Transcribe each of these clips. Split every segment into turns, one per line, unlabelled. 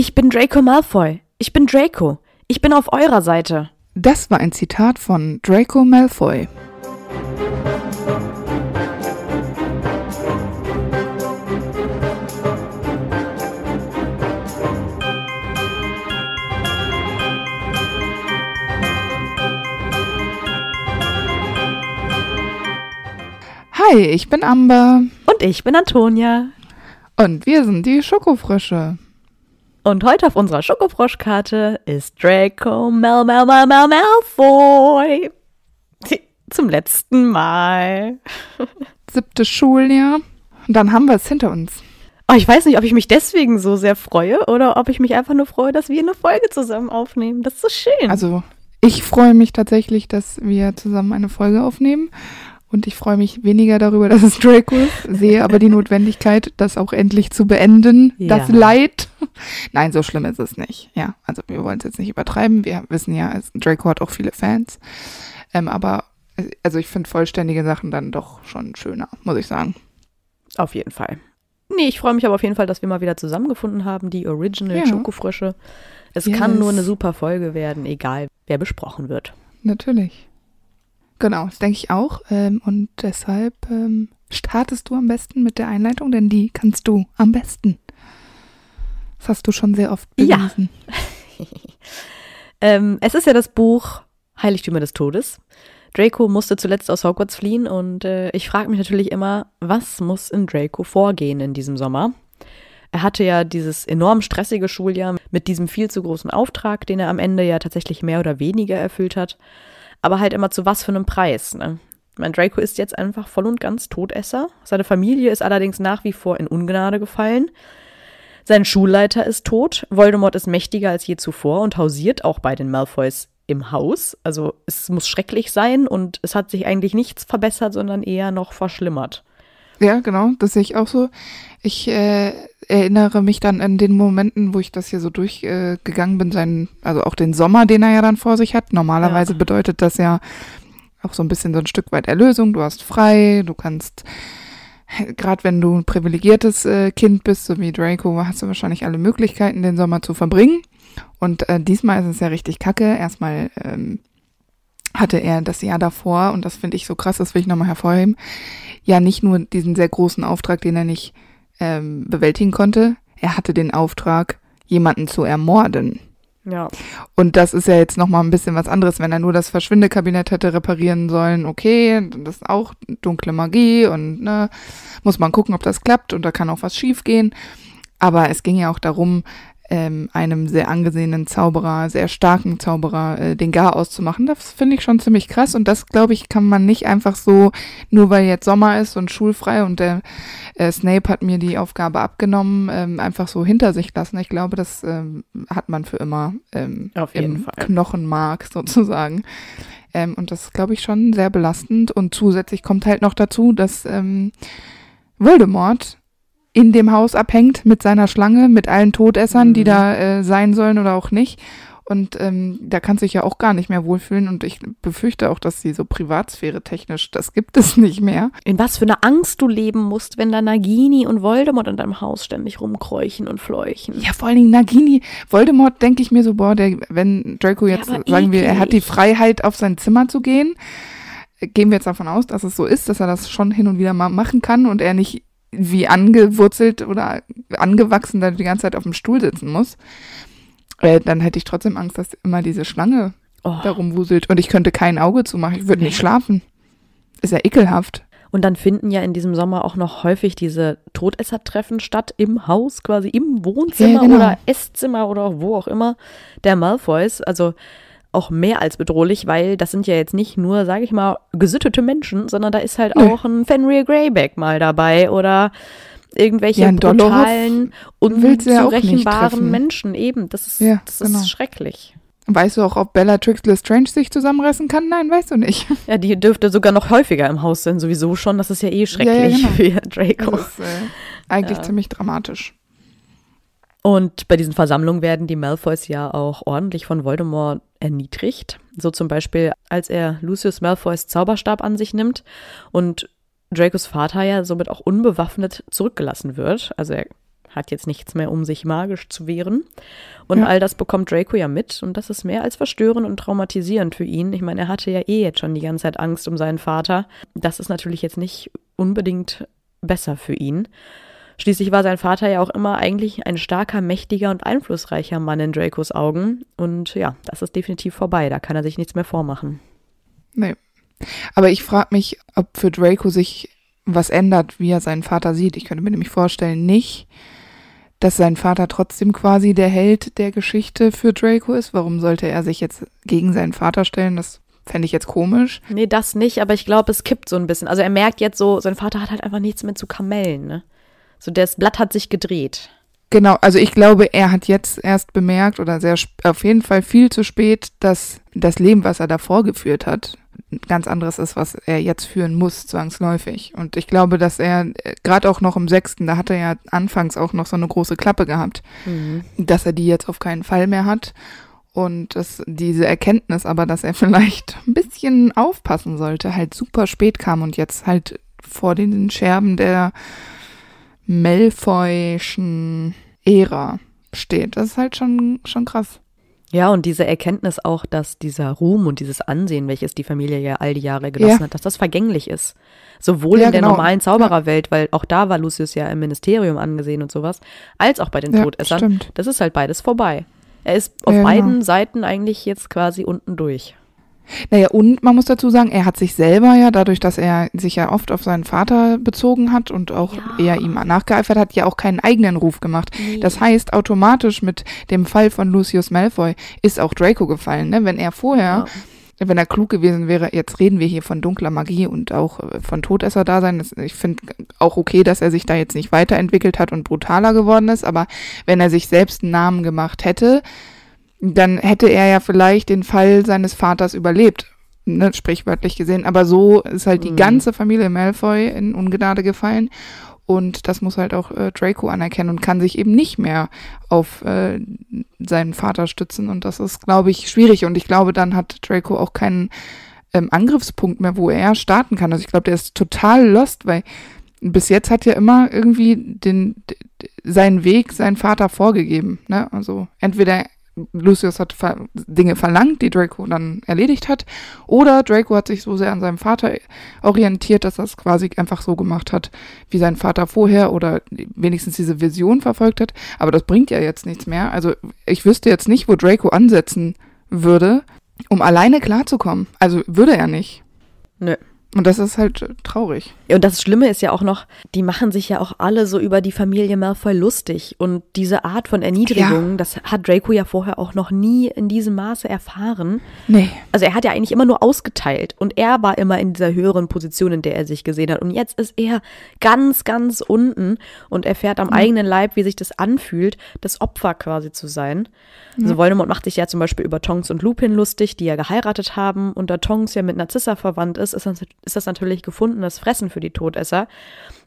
Ich bin Draco Malfoy. Ich bin Draco. Ich bin auf eurer Seite. Das war ein
Zitat von Draco Malfoy. Hi, ich bin Amber. Und ich bin Antonia. Und wir sind die Schokofrische.
Und heute auf unserer Schokofroschkarte ist Draco Mel Mel Mel Mel Malfoy. Zum letzten Mal. Siebte Schuljahr. Und dann haben wir es hinter uns. Oh, ich weiß nicht, ob ich mich deswegen so sehr freue oder ob ich mich einfach nur freue, dass wir eine Folge zusammen aufnehmen. Das ist so schön.
Also, ich freue mich tatsächlich, dass wir zusammen eine Folge aufnehmen. Und ich freue mich weniger darüber, dass es Draco ist, sehe aber die Notwendigkeit, das auch endlich zu beenden, ja. das Leid. Nein, so schlimm ist es nicht. Ja, also wir wollen es jetzt nicht übertreiben. Wir wissen ja, Draco hat auch viele Fans. Ähm, aber also ich finde vollständige Sachen dann doch schon schöner, muss ich sagen. Auf jeden Fall.
Nee, ich freue mich aber auf jeden Fall, dass wir mal wieder zusammengefunden haben, die Original ja. Schokofrösche. Es yes. kann nur eine super Folge werden, egal wer besprochen wird.
Natürlich. Genau, das denke ich auch. Ähm, und deshalb ähm, startest du am besten mit der Einleitung, denn die kannst du am besten. Das hast du schon sehr oft bewiesen. Ja. ähm, es ist ja das Buch
Heiligtümer des Todes. Draco musste zuletzt aus Hogwarts fliehen und äh, ich frage mich natürlich immer, was muss in Draco vorgehen in diesem Sommer? Er hatte ja dieses enorm stressige Schuljahr mit diesem viel zu großen Auftrag, den er am Ende ja tatsächlich mehr oder weniger erfüllt hat aber halt immer zu was für einem Preis. Ne? Mein Draco ist jetzt einfach voll und ganz Todesser. Seine Familie ist allerdings nach wie vor in Ungnade gefallen. Sein Schulleiter ist tot. Voldemort ist mächtiger als je zuvor und hausiert auch bei den Malfoys im Haus. Also es muss schrecklich sein und es hat sich eigentlich nichts verbessert, sondern eher noch verschlimmert.
Ja, genau, das sehe ich auch so. Ich äh, erinnere mich dann an den Momenten, wo ich das hier so durchgegangen äh, bin, seinen, also auch den Sommer, den er ja dann vor sich hat. Normalerweise ja. bedeutet das ja auch so ein bisschen so ein Stück weit Erlösung. Du hast frei, du kannst, gerade wenn du ein privilegiertes äh, Kind bist, so wie Draco, hast du wahrscheinlich alle Möglichkeiten, den Sommer zu verbringen. Und äh, diesmal ist es ja richtig kacke. Erstmal ähm, hatte er das Jahr davor, und das finde ich so krass, das will ich nochmal hervorheben, ja nicht nur diesen sehr großen Auftrag, den er nicht ähm, bewältigen konnte, er hatte den Auftrag, jemanden zu ermorden. Ja. Und das ist ja jetzt nochmal ein bisschen was anderes, wenn er nur das Verschwindekabinett hätte reparieren sollen, okay, das ist auch dunkle Magie und ne, muss man gucken, ob das klappt und da kann auch was schiefgehen. Aber es ging ja auch darum, ähm, einem sehr angesehenen Zauberer, sehr starken Zauberer äh, den Gar auszumachen. Das finde ich schon ziemlich krass und das, glaube ich, kann man nicht einfach so, nur weil jetzt Sommer ist und schulfrei und der äh, Snape hat mir die Aufgabe abgenommen, ähm, einfach so hinter sich lassen. Ich glaube, das ähm, hat man für immer ähm, Auf jeden im Fall. Knochenmark sozusagen. Ähm, und das ist, glaube ich, schon sehr belastend und zusätzlich kommt halt noch dazu, dass ähm, Voldemort in dem Haus abhängt mit seiner Schlange, mit allen Todessern, mhm. die da äh, sein sollen oder auch nicht. Und ähm, da kannst du dich ja auch gar nicht mehr wohlfühlen. Und ich befürchte auch, dass sie so Privatsphäre technisch, das gibt es nicht mehr. In was für einer Angst
du leben musst, wenn da Nagini und Voldemort in deinem Haus ständig rumkräuchen und fleuchen. Ja,
vor allen Dingen Nagini. Voldemort denke ich mir so, boah, der, wenn Draco jetzt, ja, sagen wir, er hat die Freiheit, auf sein Zimmer zu gehen. Gehen wir jetzt davon aus, dass es so ist, dass er das schon hin und wieder mal machen kann und er nicht wie angewurzelt oder angewachsen da die ganze Zeit auf dem Stuhl sitzen muss, äh, dann hätte ich trotzdem Angst, dass immer diese Schlange oh. darum wuselt und ich könnte kein Auge zumachen. Ich würde nicht schlafen. Ist ja ekelhaft. Und dann finden ja in diesem
Sommer auch noch häufig diese Todessertreffen statt im Haus, quasi im Wohnzimmer ja, genau. oder Esszimmer oder wo auch immer der Malfoys. Also auch mehr als bedrohlich, weil das sind ja jetzt nicht nur, sage ich mal, gesüttete Menschen, sondern da ist halt Nö. auch ein Fenrir Greyback mal dabei oder irgendwelche ja, brutalen, unzurechenbaren ja Menschen eben. Das ist, ja, das genau. ist
schrecklich. Weißt du auch, ob Bella Bellatrix Lestrange sich zusammenreißen kann? Nein, weißt du nicht. Ja, die dürfte sogar noch häufiger im Haus sein, sowieso schon. Das ist ja eh schrecklich ja, ja, genau. für Draco. Das ist äh, eigentlich ziemlich dramatisch.
Und bei diesen Versammlungen werden die Malfoys ja auch ordentlich von Voldemort erniedrigt. So zum Beispiel, als er Lucius Malfoys Zauberstab an sich nimmt und Dracos Vater ja somit auch unbewaffnet zurückgelassen wird. Also er hat jetzt nichts mehr, um sich magisch zu wehren. Und ja. all das bekommt Draco ja mit und das ist mehr als verstörend und traumatisierend für ihn. Ich meine, er hatte ja eh jetzt schon die ganze Zeit Angst um seinen Vater. Das ist natürlich jetzt nicht unbedingt besser für ihn. Schließlich war sein Vater ja auch immer eigentlich ein starker, mächtiger und einflussreicher Mann in Dracos Augen. Und ja, das ist definitiv vorbei. Da kann er sich nichts mehr vormachen.
Nee. Aber ich frage mich, ob für Draco sich was ändert, wie er seinen Vater sieht. Ich könnte mir nämlich vorstellen, nicht, dass sein Vater trotzdem quasi der Held der Geschichte für Draco ist. Warum sollte er sich jetzt gegen seinen Vater stellen? Das Fände ich jetzt komisch.
Nee, das nicht, aber ich glaube, es kippt so ein bisschen. Also er merkt jetzt so, sein Vater hat halt einfach nichts mehr zu kamellen, ne? So das Blatt hat sich gedreht.
Genau, also ich glaube, er hat jetzt erst bemerkt oder sehr auf jeden Fall viel zu spät, dass das Leben, was er davor geführt hat, ganz anderes ist, was er jetzt führen muss, zwangsläufig. Und ich glaube, dass er äh, gerade auch noch im sechsten, da hat er ja anfangs auch noch so eine große Klappe gehabt, mhm. dass er die jetzt auf keinen Fall mehr hat. Und dass diese Erkenntnis aber, dass er vielleicht ein bisschen aufpassen sollte, halt super spät kam und jetzt halt vor den Scherben der Malfoyschen Ära steht. Das ist halt schon, schon krass. Ja, und diese Erkenntnis auch,
dass dieser
Ruhm und dieses
Ansehen, welches die Familie ja all die Jahre genossen ja. hat, dass das vergänglich ist. Sowohl ja, in der genau. normalen Zaubererwelt, ja. weil auch da war Lucius ja im Ministerium angesehen und sowas, als auch bei den Todessern. Stimmt. Das ist halt beides vorbei. Er ist auf genau. beiden genau. Seiten eigentlich jetzt quasi unten durch.
Naja, und man muss dazu sagen, er hat sich selber ja, dadurch, dass er sich ja oft auf seinen Vater bezogen hat und auch ja. eher ihm nachgeeifert hat, ja auch keinen eigenen Ruf gemacht. Nee. Das heißt, automatisch mit dem Fall von Lucius Malfoy ist auch Draco gefallen. Ne? Wenn er vorher, ja. Genau. wenn er klug gewesen wäre, jetzt reden wir hier von dunkler Magie und auch äh, von Todesser-Dasein. Ich finde auch okay, dass er sich da jetzt nicht weiterentwickelt hat und brutaler geworden ist, aber wenn er sich selbst einen Namen gemacht hätte, dann hätte er ja vielleicht den Fall seines Vaters überlebt, ne, sprichwörtlich gesehen. Aber so ist halt mhm. die ganze Familie Malfoy in Ungnade gefallen. Und das muss halt auch äh, Draco anerkennen und kann sich eben nicht mehr auf äh, seinen Vater stützen. Und das ist, glaube ich, schwierig. Und ich glaube, dann hat Draco auch keinen ähm, Angriffspunkt mehr, wo er starten kann. Also ich glaube, der ist total lost, weil bis jetzt hat ja immer irgendwie den, seinen Weg seinen Vater vorgegeben. Ne? Also entweder Lucius hat Dinge verlangt, die Draco dann erledigt hat. Oder Draco hat sich so sehr an seinem Vater orientiert, dass er es quasi einfach so gemacht hat, wie sein Vater vorher oder wenigstens diese Vision verfolgt hat. Aber das bringt ja jetzt nichts mehr. Also ich wüsste jetzt nicht, wo Draco ansetzen würde, um alleine klarzukommen. Also würde er nicht. Nö. Und das ist halt traurig. Und das Schlimme ist ja auch noch,
die machen sich ja auch alle so über die Familie Malfoy lustig. Und diese Art von Erniedrigung, ja. das hat Draco ja vorher auch noch nie in diesem Maße erfahren. Nee. Also er hat ja eigentlich immer nur ausgeteilt. Und er war immer in dieser höheren Position, in der er sich gesehen hat. Und jetzt ist er ganz, ganz unten und erfährt am mhm. eigenen Leib, wie sich das anfühlt, das Opfer quasi zu sein. Mhm. Also Voldemort macht sich ja zum Beispiel über Tonks und Lupin lustig, die ja geheiratet haben. Und da Tonks ja mit Narzissa verwandt ist, ist natürlich ist das natürlich gefundenes Fressen für die Todesser,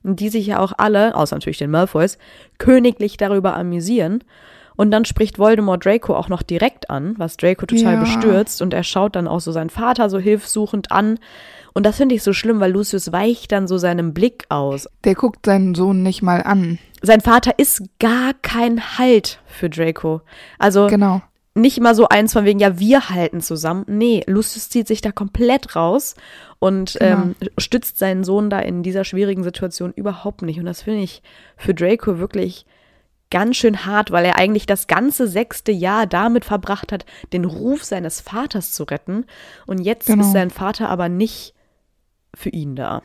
die sich ja auch alle, außer natürlich den Malfoys, königlich darüber amüsieren. Und dann spricht Voldemort Draco auch noch direkt an, was Draco total ja. bestürzt und er schaut dann auch so seinen Vater so hilfsuchend an. Und das finde ich so schlimm, weil Lucius weicht dann so seinem Blick aus.
Der guckt seinen Sohn nicht mal an. Sein Vater ist
gar kein Halt für Draco. Also genau nicht immer so eins von wegen, ja, wir halten zusammen. Nee, Lucius zieht sich da komplett raus und genau. ähm, stützt seinen Sohn da in dieser schwierigen Situation überhaupt nicht. Und das finde ich für Draco wirklich ganz schön hart, weil er eigentlich das ganze sechste Jahr damit verbracht hat, den Ruf seines Vaters zu retten. Und jetzt genau. ist sein Vater aber nicht für ihn da.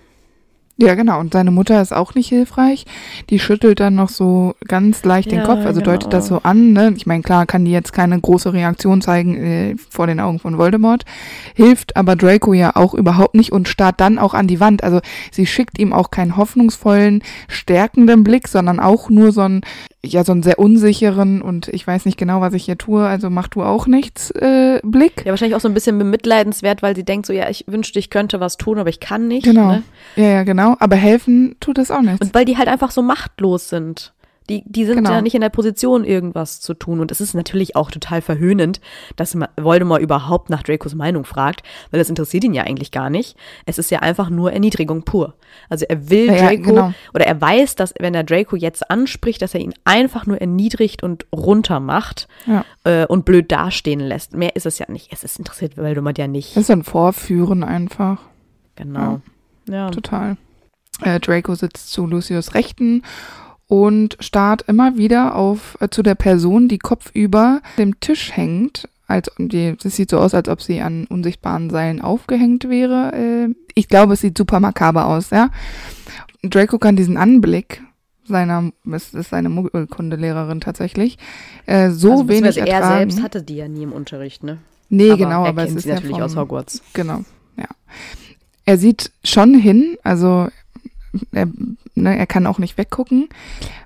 Ja, genau. Und seine Mutter ist auch nicht hilfreich. Die schüttelt dann noch so ganz leicht ja, den Kopf, also genau. deutet das so an. Ne? Ich meine, klar kann die jetzt keine große Reaktion zeigen äh, vor den Augen von Voldemort. Hilft aber Draco ja auch überhaupt nicht und starrt dann auch an die Wand. Also sie schickt ihm auch keinen hoffnungsvollen, stärkenden Blick, sondern auch nur so ein ja so einen sehr unsicheren und ich weiß nicht genau, was ich hier tue, also mach du auch nichts
äh, Blick. Ja, wahrscheinlich auch so ein bisschen bemitleidenswert, weil sie denkt so, ja, ich wünschte, ich könnte was tun, aber ich kann nicht. Genau. Ne?
Ja, ja, genau. Aber helfen tut das auch nichts. Und
weil die halt einfach so machtlos sind. Die, die sind genau. ja nicht in der Position, irgendwas zu tun. Und es ist natürlich auch total verhöhnend, dass Voldemort überhaupt nach Dracos Meinung fragt, weil das interessiert ihn ja eigentlich gar nicht. Es ist ja einfach nur Erniedrigung pur. Also er will ja, Draco, genau. oder er weiß, dass wenn er Draco jetzt anspricht, dass er ihn einfach nur erniedrigt und runter macht ja. äh, und blöd dastehen lässt. Mehr ist es ja nicht. Es ist interessiert Voldemort ja nicht. Das ist ein
Vorführen einfach. Genau. ja. Total. Äh, Draco sitzt zu Lucius Rechten und starrt immer wieder auf äh, zu der Person, die kopfüber dem Tisch hängt. Als, die, das sieht so aus, als ob sie an unsichtbaren Seilen aufgehängt wäre. Äh, ich glaube, es sieht super makaber aus, ja. Draco kann diesen Anblick seiner, es ist seine Muggelkundelehrerin tatsächlich, äh, so also, wenig ertragen. Er selbst
hatte die ja nie im Unterricht, ne?
Nee, aber genau, aber es ist natürlich ja vom, aus Hogwarts. Genau, ja. Er sieht schon hin, also er, ne, er kann auch nicht weggucken.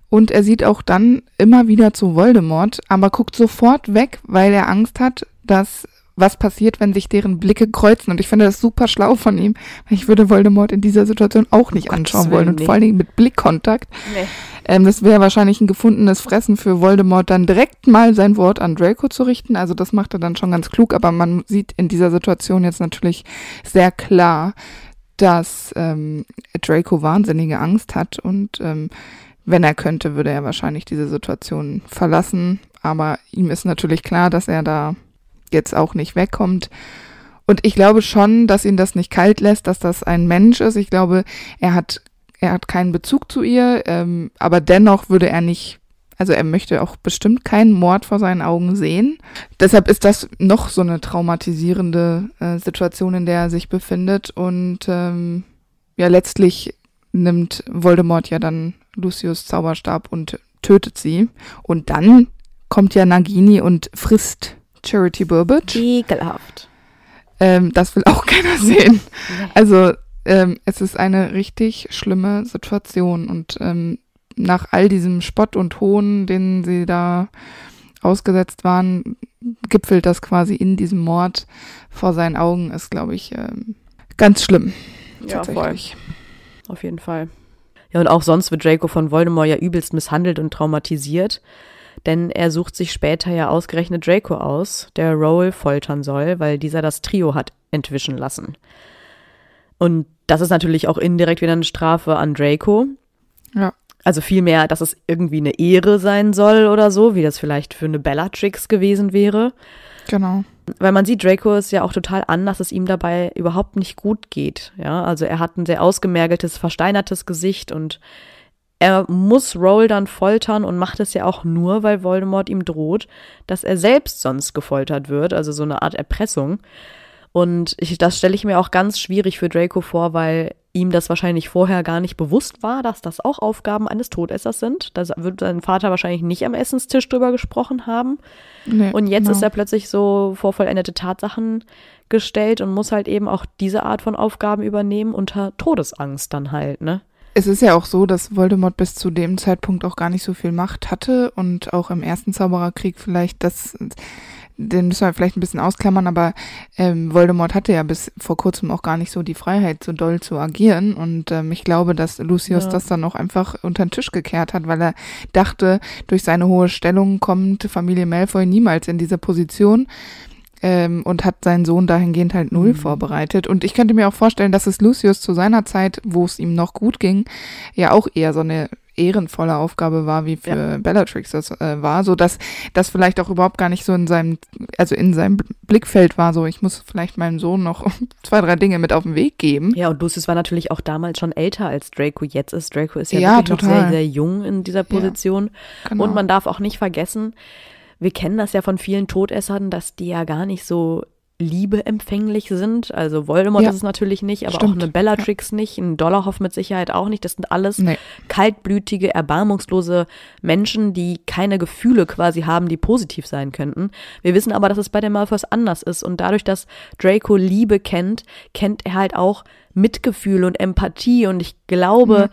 Und er sieht auch dann immer wieder zu Voldemort, aber guckt sofort weg, weil er Angst hat, dass was passiert, wenn sich deren Blicke kreuzen. Und ich finde das super schlau von ihm. Ich würde Voldemort in dieser Situation auch nicht oh anschauen wollen. Und nicht. vor allen Dingen mit Blickkontakt. Nee. Ähm, das wäre wahrscheinlich ein gefundenes Fressen für Voldemort, dann direkt mal sein Wort an Draco zu richten. Also das macht er dann schon ganz klug. Aber man sieht in dieser Situation jetzt natürlich sehr klar, dass ähm, Draco wahnsinnige Angst hat und ähm, wenn er könnte, würde er wahrscheinlich diese Situation verlassen. Aber ihm ist natürlich klar, dass er da jetzt auch nicht wegkommt. Und ich glaube schon, dass ihn das nicht kalt lässt, dass das ein Mensch ist. Ich glaube, er hat, er hat keinen Bezug zu ihr, ähm, aber dennoch würde er nicht also er möchte auch bestimmt keinen Mord vor seinen Augen sehen. Deshalb ist das noch so eine traumatisierende äh, Situation, in der er sich befindet. Und ähm, ja, letztlich nimmt Voldemort ja dann Lucius Zauberstab und tötet sie. Und dann kommt ja Nagini und frisst Charity Burbage. Ekelhaft. Ähm, das will auch keiner sehen. Also ähm, es ist eine richtig schlimme Situation und ähm, nach all diesem Spott und Hohn, den sie da ausgesetzt waren, gipfelt das quasi in diesem Mord vor seinen Augen, ist, glaube ich, ähm, ganz schlimm. Ja, voll.
Auf jeden Fall. Ja, und auch sonst wird Draco von Voldemort ja übelst misshandelt und traumatisiert, denn er sucht sich später ja ausgerechnet Draco aus, der Rowell foltern soll, weil dieser das Trio hat entwischen lassen. Und das ist natürlich auch indirekt wieder eine Strafe an Draco. Ja. Also vielmehr, dass es irgendwie eine Ehre sein soll oder so, wie das vielleicht für eine Bellatrix gewesen wäre. Genau. Weil man sieht Draco ist ja auch total an, dass es ihm dabei überhaupt nicht gut geht. Ja, also er hat ein sehr ausgemergeltes, versteinertes Gesicht und er muss Roll dann foltern und macht es ja auch nur, weil Voldemort ihm droht, dass er selbst sonst gefoltert wird, also so eine Art Erpressung. Und ich, das stelle ich mir auch ganz schwierig für Draco vor, weil ihm das wahrscheinlich vorher gar nicht bewusst war, dass das auch Aufgaben eines Todessers sind. Da wird sein Vater wahrscheinlich nicht am Essenstisch drüber gesprochen haben. Nee, und jetzt genau. ist er plötzlich so vor vollendete Tatsachen gestellt und muss halt eben auch diese Art von Aufgaben übernehmen unter Todesangst dann halt, ne?
Es ist ja auch so, dass Voldemort bis zu dem Zeitpunkt auch gar nicht so viel Macht hatte und auch im ersten Zaubererkrieg vielleicht das den müssen wir vielleicht ein bisschen ausklammern, aber ähm, Voldemort hatte ja bis vor kurzem auch gar nicht so die Freiheit, so doll zu agieren. Und ähm, ich glaube, dass Lucius ja. das dann auch einfach unter den Tisch gekehrt hat, weil er dachte, durch seine hohe Stellung kommt Familie Malfoy niemals in diese Position. Ähm, und hat seinen Sohn dahingehend halt null mhm. vorbereitet. Und ich könnte mir auch vorstellen, dass es Lucius zu seiner Zeit, wo es ihm noch gut ging, ja auch eher so eine ehrenvolle Aufgabe war, wie für ja. Bellatrix das äh, war, so dass das vielleicht auch überhaupt gar nicht so in seinem, also in seinem Blickfeld war, so ich muss vielleicht meinem Sohn noch
zwei, drei Dinge mit auf den Weg geben. Ja, und Lucius war natürlich auch damals schon älter als Draco jetzt ist. Draco ist ja, ja noch sehr, sehr jung in dieser Position. Ja, genau. Und man darf auch nicht vergessen, wir kennen das ja von vielen Todessern, dass die ja gar nicht so Liebe empfänglich sind. Also Voldemort ja. ist es natürlich nicht, aber Stimmt. auch eine Bellatrix ja. nicht, ein Dollarhoff mit Sicherheit auch nicht. Das sind alles nee. kaltblütige, erbarmungslose Menschen, die keine Gefühle quasi haben, die positiv sein könnten. Wir wissen aber, dass es bei den Malfoys anders ist und dadurch, dass Draco Liebe kennt, kennt er halt auch Mitgefühl und Empathie und ich glaube, ja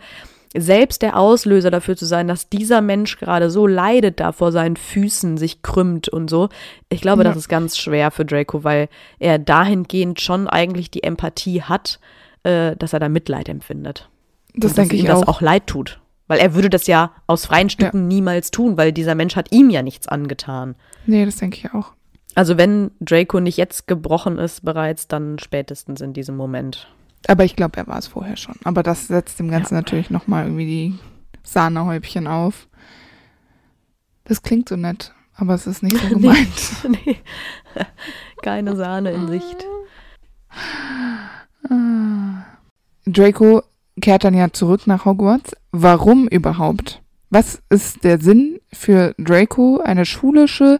selbst der Auslöser dafür zu sein, dass dieser Mensch gerade so leidet da vor seinen Füßen, sich krümmt und so. Ich glaube, ja. das ist ganz schwer für Draco, weil er dahingehend schon eigentlich die Empathie hat, äh, dass er da Mitleid empfindet. Das und denke dass ich ihm auch. das auch leid tut. Weil er würde das ja aus freien Stücken ja. niemals tun, weil dieser Mensch hat ihm ja nichts angetan.
Nee, das denke ich auch.
Also wenn Draco nicht jetzt gebrochen ist bereits, dann spätestens in diesem Moment.
Aber ich glaube, er war es vorher schon. Aber das setzt dem Ganzen ja. natürlich nochmal irgendwie die Sahnehäubchen auf. Das klingt so nett, aber es ist nicht so gemeint. nee,
Keine Sahne in Sicht.
Ah. Draco kehrt dann ja zurück nach Hogwarts. Warum überhaupt? Was ist der Sinn für Draco, eine schulische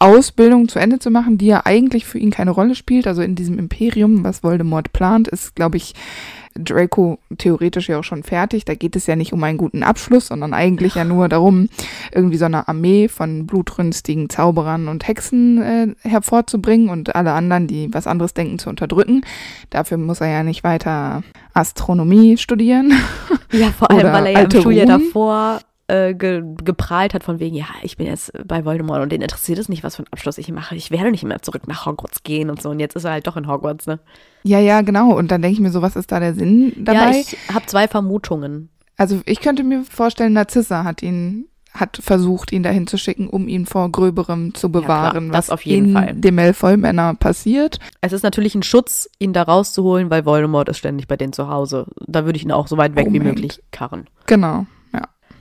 Ausbildung zu Ende zu machen, die ja eigentlich für ihn keine Rolle spielt. Also in diesem Imperium, was Voldemort plant, ist, glaube ich, Draco theoretisch ja auch schon fertig. Da geht es ja nicht um einen guten Abschluss, sondern eigentlich ja nur darum, irgendwie so eine Armee von blutrünstigen Zauberern und Hexen äh, hervorzubringen und alle anderen, die was anderes denken, zu unterdrücken. Dafür muss er ja nicht weiter Astronomie studieren. Ja, vor allem, weil er ja im Schuljahr davor
äh, ge geprahlt hat, von wegen, ja, ich bin jetzt bei Voldemort und den interessiert es nicht, was für einen Abschluss ich mache. Ich werde nicht mehr zurück nach Hogwarts gehen und so. Und jetzt ist er halt doch in Hogwarts, ne?
Ja, ja, genau. Und dann denke ich mir so, was ist da der Sinn dabei? Ja, ich
habe zwei Vermutungen.
Also ich könnte mir vorstellen, Narzissa hat ihn hat versucht, ihn dahin zu schicken, um ihn vor Gröberem zu bewahren, ja, klar, was auf jeden in Fall. dem Malfoy-Männer passiert. Es ist natürlich ein Schutz,
ihn da rauszuholen, weil Voldemort ist ständig bei denen zu Hause. Da würde ich ihn auch so weit weg Moment. Oh wie möglich karren. Genau.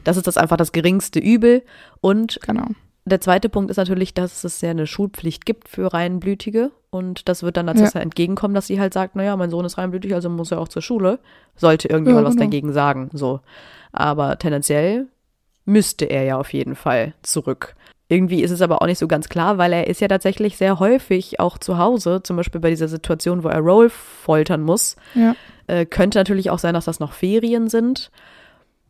Das ist das einfach das geringste Übel. Und genau. der zweite Punkt ist natürlich, dass es ja eine Schulpflicht gibt für Reinblütige. Und das wird dann natürlich ja entgegenkommen, dass sie halt sagt, naja, mein Sohn ist reinblütig, also muss er auch zur Schule. Sollte irgendjemand ja, genau. was dagegen sagen. So. Aber tendenziell müsste er ja auf jeden Fall zurück. Irgendwie ist es aber auch nicht so ganz klar, weil er ist ja tatsächlich sehr häufig auch zu Hause, zum Beispiel bei dieser Situation, wo er Roll foltern muss. Ja. Äh, könnte natürlich auch sein, dass das noch Ferien sind.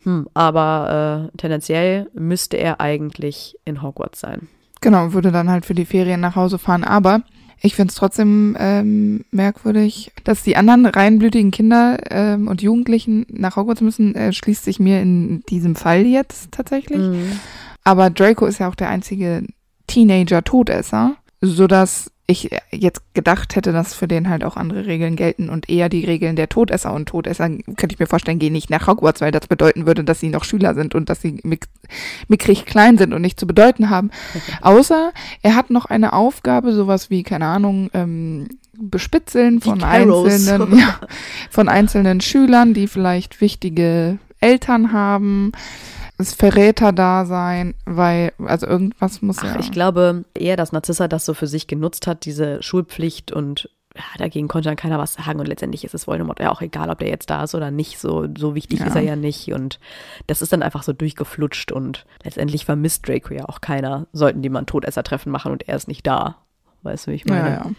Hm. Aber äh, tendenziell müsste er eigentlich in Hogwarts sein.
Genau, würde dann halt für die Ferien nach Hause fahren. Aber ich finde es trotzdem ähm, merkwürdig, dass die anderen reinblütigen Kinder ähm, und Jugendlichen nach Hogwarts müssen, äh, schließt sich mir in diesem Fall jetzt tatsächlich. Mhm. Aber Draco ist ja auch der einzige Teenager-Todesser, sodass ich jetzt gedacht hätte, dass für den halt auch andere Regeln gelten und eher die Regeln der Todesser und Todesser, könnte ich mir vorstellen, gehen nicht nach Hogwarts, weil das bedeuten würde, dass sie noch Schüler sind und dass sie mick mickrig klein sind und nicht zu bedeuten haben. Okay. Außer er hat noch eine Aufgabe, sowas wie, keine Ahnung, ähm, Bespitzeln von einzelnen, ja, von einzelnen Schülern, die vielleicht wichtige Eltern haben das verräter Verräterdasein, weil, also irgendwas muss Ach, ja. Ich
glaube eher, dass Narzissa das so für sich genutzt hat, diese Schulpflicht und ja, dagegen konnte dann keiner was sagen und letztendlich ist es Voldemort ja auch egal, ob der jetzt da ist oder nicht, so, so wichtig ja. ist er ja nicht und das ist dann einfach so durchgeflutscht und letztendlich vermisst Draco ja auch keiner, sollten die mal ein Todesser-Treffen machen und er ist nicht da, weißt du, wie ich meine? Ja,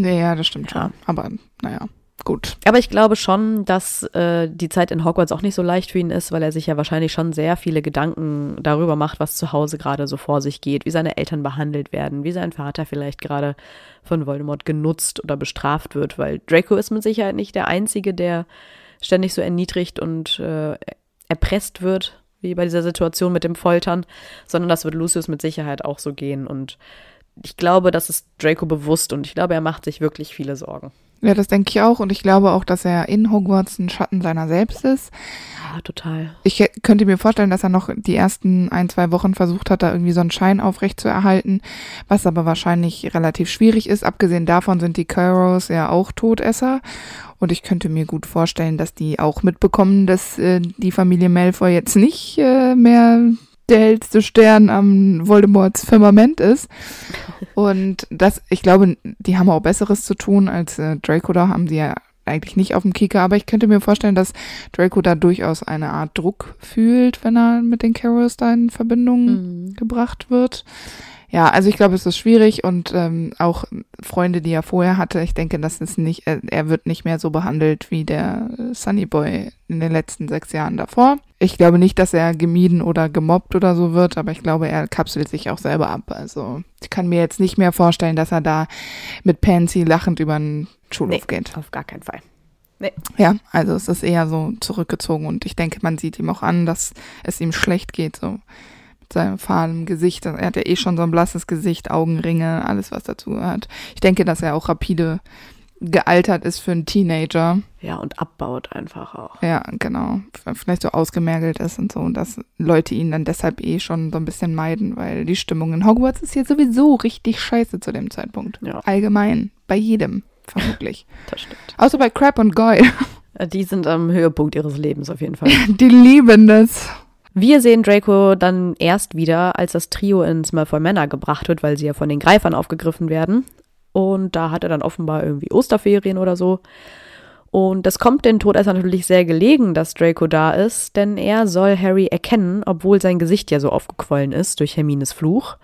ja. Ja, das stimmt ja. schon, aber naja
gut. Aber ich glaube schon, dass äh, die Zeit in Hogwarts auch nicht so leicht für ihn ist, weil er sich ja wahrscheinlich schon sehr viele Gedanken darüber macht, was zu Hause gerade so vor sich geht, wie seine Eltern behandelt werden, wie sein Vater vielleicht gerade von Voldemort genutzt oder bestraft wird, weil Draco ist mit Sicherheit nicht der Einzige, der ständig so erniedrigt und äh, erpresst wird, wie bei dieser Situation mit dem Foltern, sondern das wird Lucius mit Sicherheit auch so gehen und ich glaube, das ist Draco bewusst und ich glaube, er macht sich wirklich viele Sorgen.
Ja, das denke ich auch. Und ich glaube auch, dass er in Hogwarts ein Schatten seiner selbst ist.
Ja, total.
Ich könnte mir vorstellen, dass er noch die ersten ein, zwei Wochen versucht hat, da irgendwie so einen Schein aufrechtzuerhalten, was aber wahrscheinlich relativ schwierig ist. Abgesehen davon sind die Kyros ja auch Todesser. Und ich könnte mir gut vorstellen, dass die auch mitbekommen, dass äh, die Familie Malfoy jetzt nicht äh, mehr der hellste Stern am Voldemorts Firmament ist. Und das, ich glaube, die haben auch Besseres zu tun als äh, Draco, da haben sie ja eigentlich nicht auf dem Kicker, aber ich könnte mir vorstellen, dass Draco da durchaus eine Art Druck fühlt, wenn er mit den Carols da in Verbindung mhm. gebracht wird. Ja, also ich glaube, es ist schwierig und ähm, auch Freunde, die er vorher hatte, ich denke, das ist nicht, er, äh, er wird nicht mehr so behandelt wie der Sunny Boy in den letzten sechs Jahren davor. Ich glaube nicht, dass er gemieden oder gemobbt oder so wird, aber ich glaube, er kapselt sich auch selber ab. Also ich kann mir jetzt nicht mehr vorstellen, dass er da mit Pansy lachend über den Schulhof nee, geht. Auf gar keinen Fall. Nee. Ja, also es ist eher so zurückgezogen und ich denke, man sieht ihm auch an, dass es ihm schlecht geht. So seinem fahlen Gesicht. Er hat ja eh schon so ein blasses Gesicht, Augenringe, alles was dazu hat. Ich denke, dass er auch rapide gealtert ist für einen Teenager.
Ja, und abbaut einfach auch.
Ja, genau. Vielleicht so ausgemergelt ist und so. Und dass Leute ihn dann deshalb eh schon so ein bisschen meiden, weil die Stimmung in Hogwarts ist ja sowieso richtig scheiße zu dem Zeitpunkt. Ja. Allgemein. Bei jedem, vermutlich. das stimmt. Außer bei Crab und Goy.
Die sind am Höhepunkt ihres Lebens auf jeden Fall.
die lieben
das. Wir sehen Draco dann erst wieder, als das Trio ins Malfoy Manor gebracht wird, weil sie ja von den Greifern aufgegriffen werden. Und da hat er dann offenbar irgendwie Osterferien oder so. Und das kommt den Todesser natürlich sehr gelegen, dass Draco da ist, denn er soll Harry erkennen, obwohl sein Gesicht ja so aufgequollen ist durch Hermines Fluch.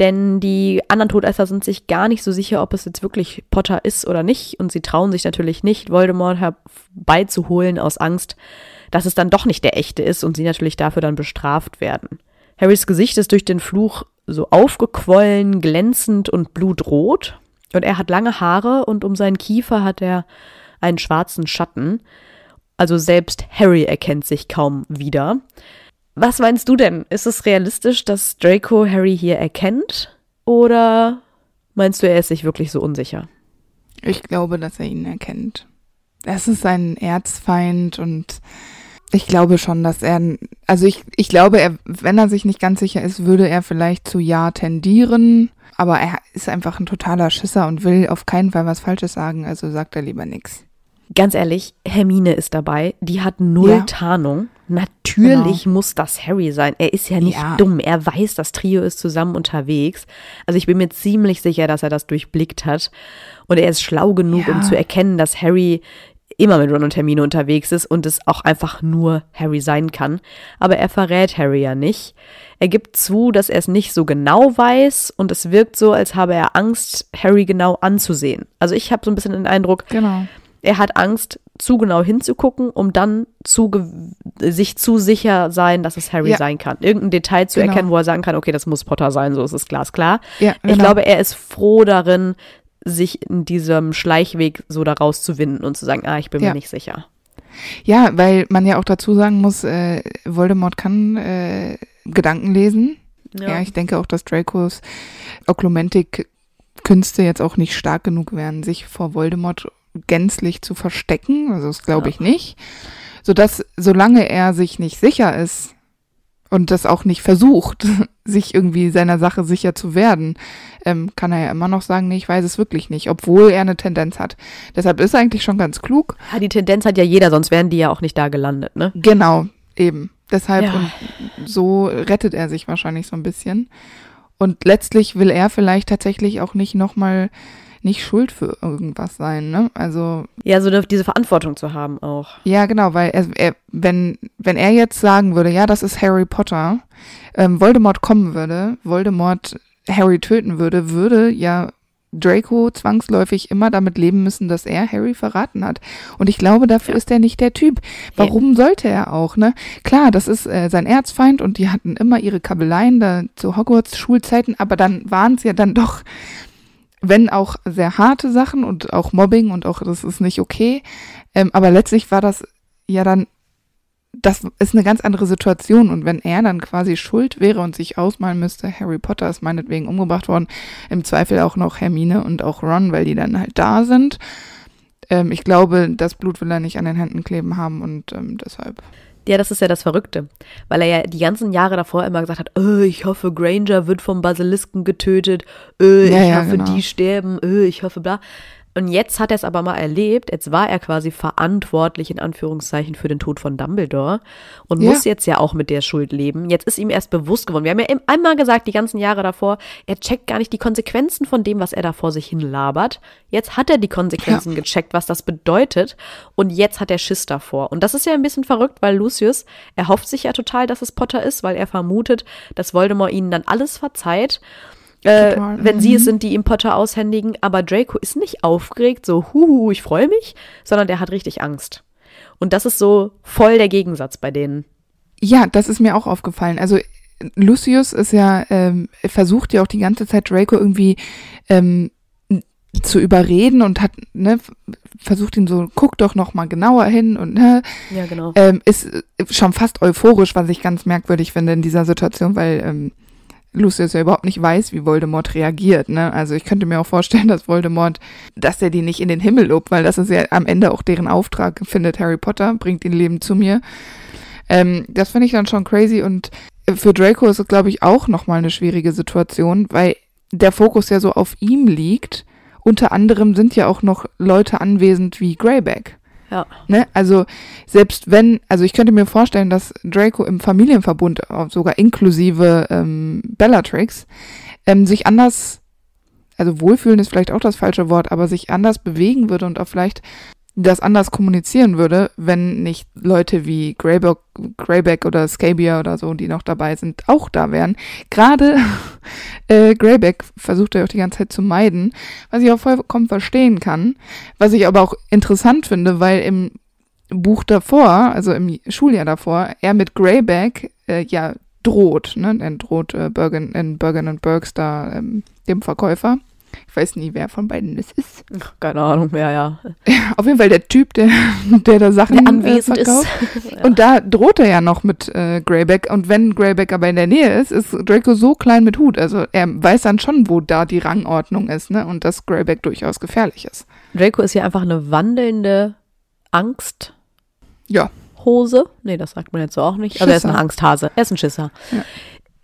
Denn die anderen Todesser sind sich gar nicht so sicher, ob es jetzt wirklich Potter ist oder nicht. Und sie trauen sich natürlich nicht, Voldemort herbeizuholen aus Angst, dass es dann doch nicht der echte ist und sie natürlich dafür dann bestraft werden. Harrys Gesicht ist durch den Fluch so aufgequollen, glänzend und blutrot. Und er hat lange Haare und um seinen Kiefer hat er einen schwarzen Schatten. Also selbst Harry erkennt sich kaum wieder. Was meinst du denn? Ist es realistisch, dass Draco Harry hier erkennt?
Oder meinst du, er ist sich wirklich so unsicher? Ich glaube, dass er ihn erkennt. Es ist ein Erzfeind und ich glaube schon, dass er, also ich, ich glaube, er, wenn er sich nicht ganz sicher ist, würde er vielleicht zu Ja tendieren. Aber er ist einfach ein totaler Schisser und will auf keinen Fall was Falsches sagen, also sagt er lieber nichts. Ganz ehrlich, Hermine ist dabei. Die hat null ja. Tarnung. Natürlich
genau. muss das Harry sein. Er ist ja nicht ja. dumm. Er weiß, das Trio ist zusammen unterwegs. Also ich bin mir ziemlich sicher, dass er das durchblickt hat. Und er ist schlau genug, ja. um zu erkennen, dass Harry immer mit Ron und Hermine unterwegs ist und es auch einfach nur Harry sein kann. Aber er verrät Harry ja nicht. Er gibt zu, dass er es nicht so genau weiß und es wirkt so, als habe er Angst, Harry genau anzusehen. Also ich habe so ein bisschen den Eindruck, genau. er hat Angst, zu genau hinzugucken, um dann zu sich zu sicher sein, dass es Harry ja. sein kann. Irgendein Detail zu genau. erkennen, wo er sagen kann, okay, das muss Potter sein, so ist es glasklar. Ja, genau. Ich glaube, er ist froh darin, sich in diesem Schleichweg so daraus zu winden und zu sagen, ah, ich bin ja. mir nicht sicher.
Ja, weil man ja auch dazu sagen muss, äh, Voldemort kann äh, Gedanken lesen. Ja. ja. ich denke auch, dass Dracos Oklumentik-Künste jetzt auch nicht stark genug wären, sich vor Voldemort gänzlich zu verstecken. Also das glaube ja. ich nicht. Sodass, solange er sich nicht sicher ist, und das auch nicht versucht, sich irgendwie seiner Sache sicher zu werden, ähm, kann er ja immer noch sagen, nee, ich weiß es wirklich nicht, obwohl er eine Tendenz hat. Deshalb ist er eigentlich schon ganz klug. Ja, die Tendenz hat ja jeder, sonst wären die ja auch nicht da gelandet, ne? Genau, eben. Deshalb ja. und so rettet er sich wahrscheinlich so ein bisschen. Und letztlich will er vielleicht tatsächlich auch nicht nochmal nicht schuld für irgendwas sein, ne? Also.
Ja, so diese Verantwortung zu haben auch.
Ja, genau, weil er, er, wenn, wenn er jetzt sagen würde, ja, das ist Harry Potter, ähm, Voldemort kommen würde, Voldemort Harry töten würde, würde ja Draco zwangsläufig immer damit leben müssen, dass er Harry verraten hat. Und ich glaube, dafür ja. ist er nicht der Typ. Warum ja. sollte er auch, ne? Klar, das ist äh, sein Erzfeind und die hatten immer ihre Kabeleien da zu Hogwarts Schulzeiten, aber dann waren es ja dann doch wenn auch sehr harte Sachen und auch Mobbing und auch das ist nicht okay. Ähm, aber letztlich war das ja dann, das ist eine ganz andere Situation. Und wenn er dann quasi schuld wäre und sich ausmalen müsste, Harry Potter ist meinetwegen umgebracht worden, im Zweifel auch noch Hermine und auch Ron, weil die dann halt da sind. Ähm, ich glaube, das Blut will er nicht an den Händen kleben haben und ähm, deshalb. Ja, das ist ja das Verrückte,
weil er ja die ganzen Jahre davor immer gesagt hat, öh, ich hoffe, Granger wird vom Basilisken getötet, öh, ich ja, ja, hoffe, genau. die sterben, öh, ich hoffe, bla. Und jetzt hat er es aber mal erlebt. Jetzt war er quasi verantwortlich, in Anführungszeichen, für den Tod von Dumbledore und ja. muss jetzt ja auch mit der Schuld leben. Jetzt ist ihm erst bewusst geworden. Wir haben ja einmal gesagt, die ganzen Jahre davor, er checkt gar nicht die Konsequenzen von dem, was er da vor sich hin labert. Jetzt hat er die Konsequenzen ja. gecheckt, was das bedeutet. Und jetzt hat er Schiss davor. Und das ist ja ein bisschen verrückt, weil Lucius erhofft sich ja total, dass es Potter ist, weil er vermutet, dass Voldemort ihnen dann alles verzeiht. Äh, wenn mhm. sie es mhm. sind, die ihm Potter aushändigen. Aber Draco ist nicht aufgeregt, so, huhu, ich freue mich, sondern der hat richtig Angst. Und das ist so voll der Gegensatz bei denen.
Ja, das ist mir auch aufgefallen. Also Lucius ist ja, ähm, versucht ja auch die ganze Zeit Draco irgendwie ähm, zu überreden und hat, ne, versucht ihn so, guck doch noch mal genauer hin und ne, ja, genau. ähm, ist äh, schon fast euphorisch, was ich ganz merkwürdig finde in dieser Situation, weil ähm, Lucius ja überhaupt nicht weiß, wie Voldemort reagiert. Ne? Also ich könnte mir auch vorstellen, dass Voldemort, dass er die nicht in den Himmel lobt, weil das ist ja am Ende auch deren Auftrag, findet Harry Potter, bringt ihn Leben zu mir. Ähm, das finde ich dann schon crazy und für Draco ist es, glaube ich, auch nochmal eine schwierige Situation, weil der Fokus ja so auf ihm liegt. Unter anderem sind ja auch noch Leute anwesend wie Greyback. Ja. Ne? Also selbst wenn, also ich könnte mir vorstellen, dass Draco im Familienverbund, äh, sogar inklusive ähm, Bellatrix, ähm, sich anders, also wohlfühlen ist vielleicht auch das falsche Wort, aber sich anders bewegen würde und auch vielleicht das anders kommunizieren würde, wenn nicht Leute wie Greyback, Greyback oder Scabia oder so, die noch dabei sind, auch da wären. Gerade äh, Greyback versucht er auch die ganze Zeit zu meiden, was ich auch vollkommen verstehen kann, was ich aber auch interessant finde, weil im Buch davor, also im Schuljahr davor, er mit Greyback äh, ja droht, ne? Er droht äh, Bergen, in Bergen und Bergs ähm, dem Verkäufer ich weiß nie, wer von beiden es ist.
Ach, keine Ahnung, wer, ja.
Auf jeden Fall der Typ, der, der da Sachen der äh, anwesend äh, verkauft. Ist. ja. Und da droht er ja noch mit äh, Greyback. Und wenn Greyback aber in der Nähe ist, ist Draco so klein mit Hut. Also er weiß dann schon, wo da die Rangordnung ist, ne? Und dass Greyback durchaus gefährlich ist. Draco ist ja einfach eine wandelnde Angst. Ja. Hose. Nee, das sagt man jetzt so auch nicht. Also er ist ein
Angsthase. Er ist ein Schisser. Ja.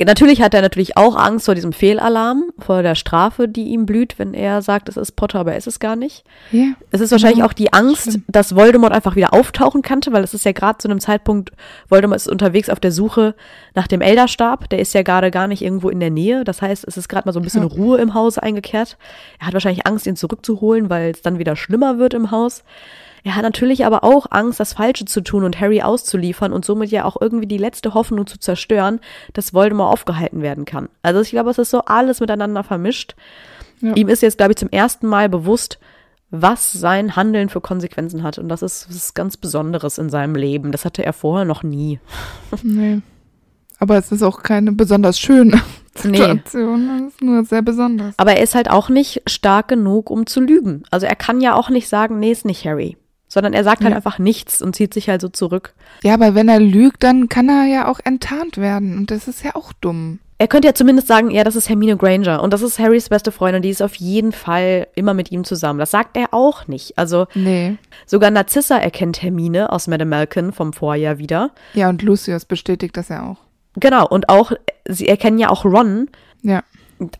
Natürlich hat er natürlich auch Angst vor diesem Fehlalarm, vor der Strafe, die ihm blüht, wenn er sagt, es ist Potter, aber es ist gar nicht. Yeah, es ist wahrscheinlich genau. auch die Angst, Schlimm. dass Voldemort einfach wieder auftauchen könnte, weil es ist ja gerade zu einem Zeitpunkt, Voldemort ist unterwegs auf der Suche nach dem Elderstab. Der ist ja gerade gar nicht irgendwo in der Nähe. Das heißt, es ist gerade mal so ein bisschen ja. Ruhe im Hause eingekehrt. Er hat wahrscheinlich Angst, ihn zurückzuholen, weil es dann wieder schlimmer wird im Haus. Er hat natürlich aber auch Angst, das Falsche zu tun und Harry auszuliefern und somit ja auch irgendwie die letzte Hoffnung zu zerstören, dass Voldemort aufgehalten werden kann. Also ich glaube, es ist so alles miteinander vermischt. Ja. Ihm ist jetzt, glaube ich, zum ersten Mal bewusst, was sein Handeln für Konsequenzen hat. Und das ist was ganz Besonderes in seinem Leben. Das hatte er vorher noch nie.
Nee. Aber es ist auch keine besonders schöne Situation. Nee. Es ist nur sehr besonders.
Aber er ist halt auch nicht stark genug, um zu lügen. Also er kann ja auch nicht sagen, nee, ist nicht Harry sondern er sagt halt ja. einfach nichts und zieht sich halt so zurück.
Ja, aber wenn er lügt, dann kann er ja auch enttarnt werden und das ist ja auch dumm.
Er könnte ja zumindest sagen, ja, das ist Hermine Granger und das ist Harrys beste Freundin, die ist auf jeden Fall immer mit ihm zusammen. Das sagt er auch nicht. Also nee. sogar Narzissa erkennt Hermine aus Madame Malkin vom Vorjahr wieder.
Ja, und Lucius bestätigt das ja auch.
Genau, und auch, sie erkennen ja auch Ron. Ja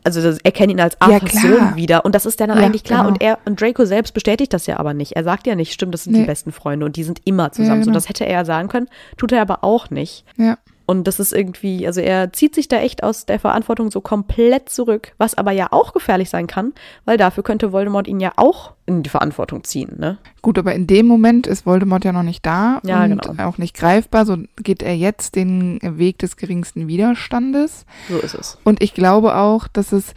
also er kennt ihn als Arthurs ja, Sohn wieder und das ist dann, ja, eigentlich klar genau. und er und Draco selbst bestätigt das ja aber nicht. Er sagt ja nicht, stimmt, das sind nee. die besten Freunde und die sind immer zusammen. Ja, genau. So das hätte er ja sagen können, tut er aber auch nicht. Ja. Und das ist irgendwie, also er zieht sich da echt aus der Verantwortung so komplett zurück, was aber ja auch gefährlich sein kann, weil dafür könnte Voldemort ihn ja auch in die Verantwortung ziehen, ne?
Gut, aber in dem Moment ist Voldemort ja noch nicht da ja, und genau. auch nicht greifbar, so geht er jetzt den Weg des geringsten Widerstandes. So ist es. Und ich glaube auch, dass es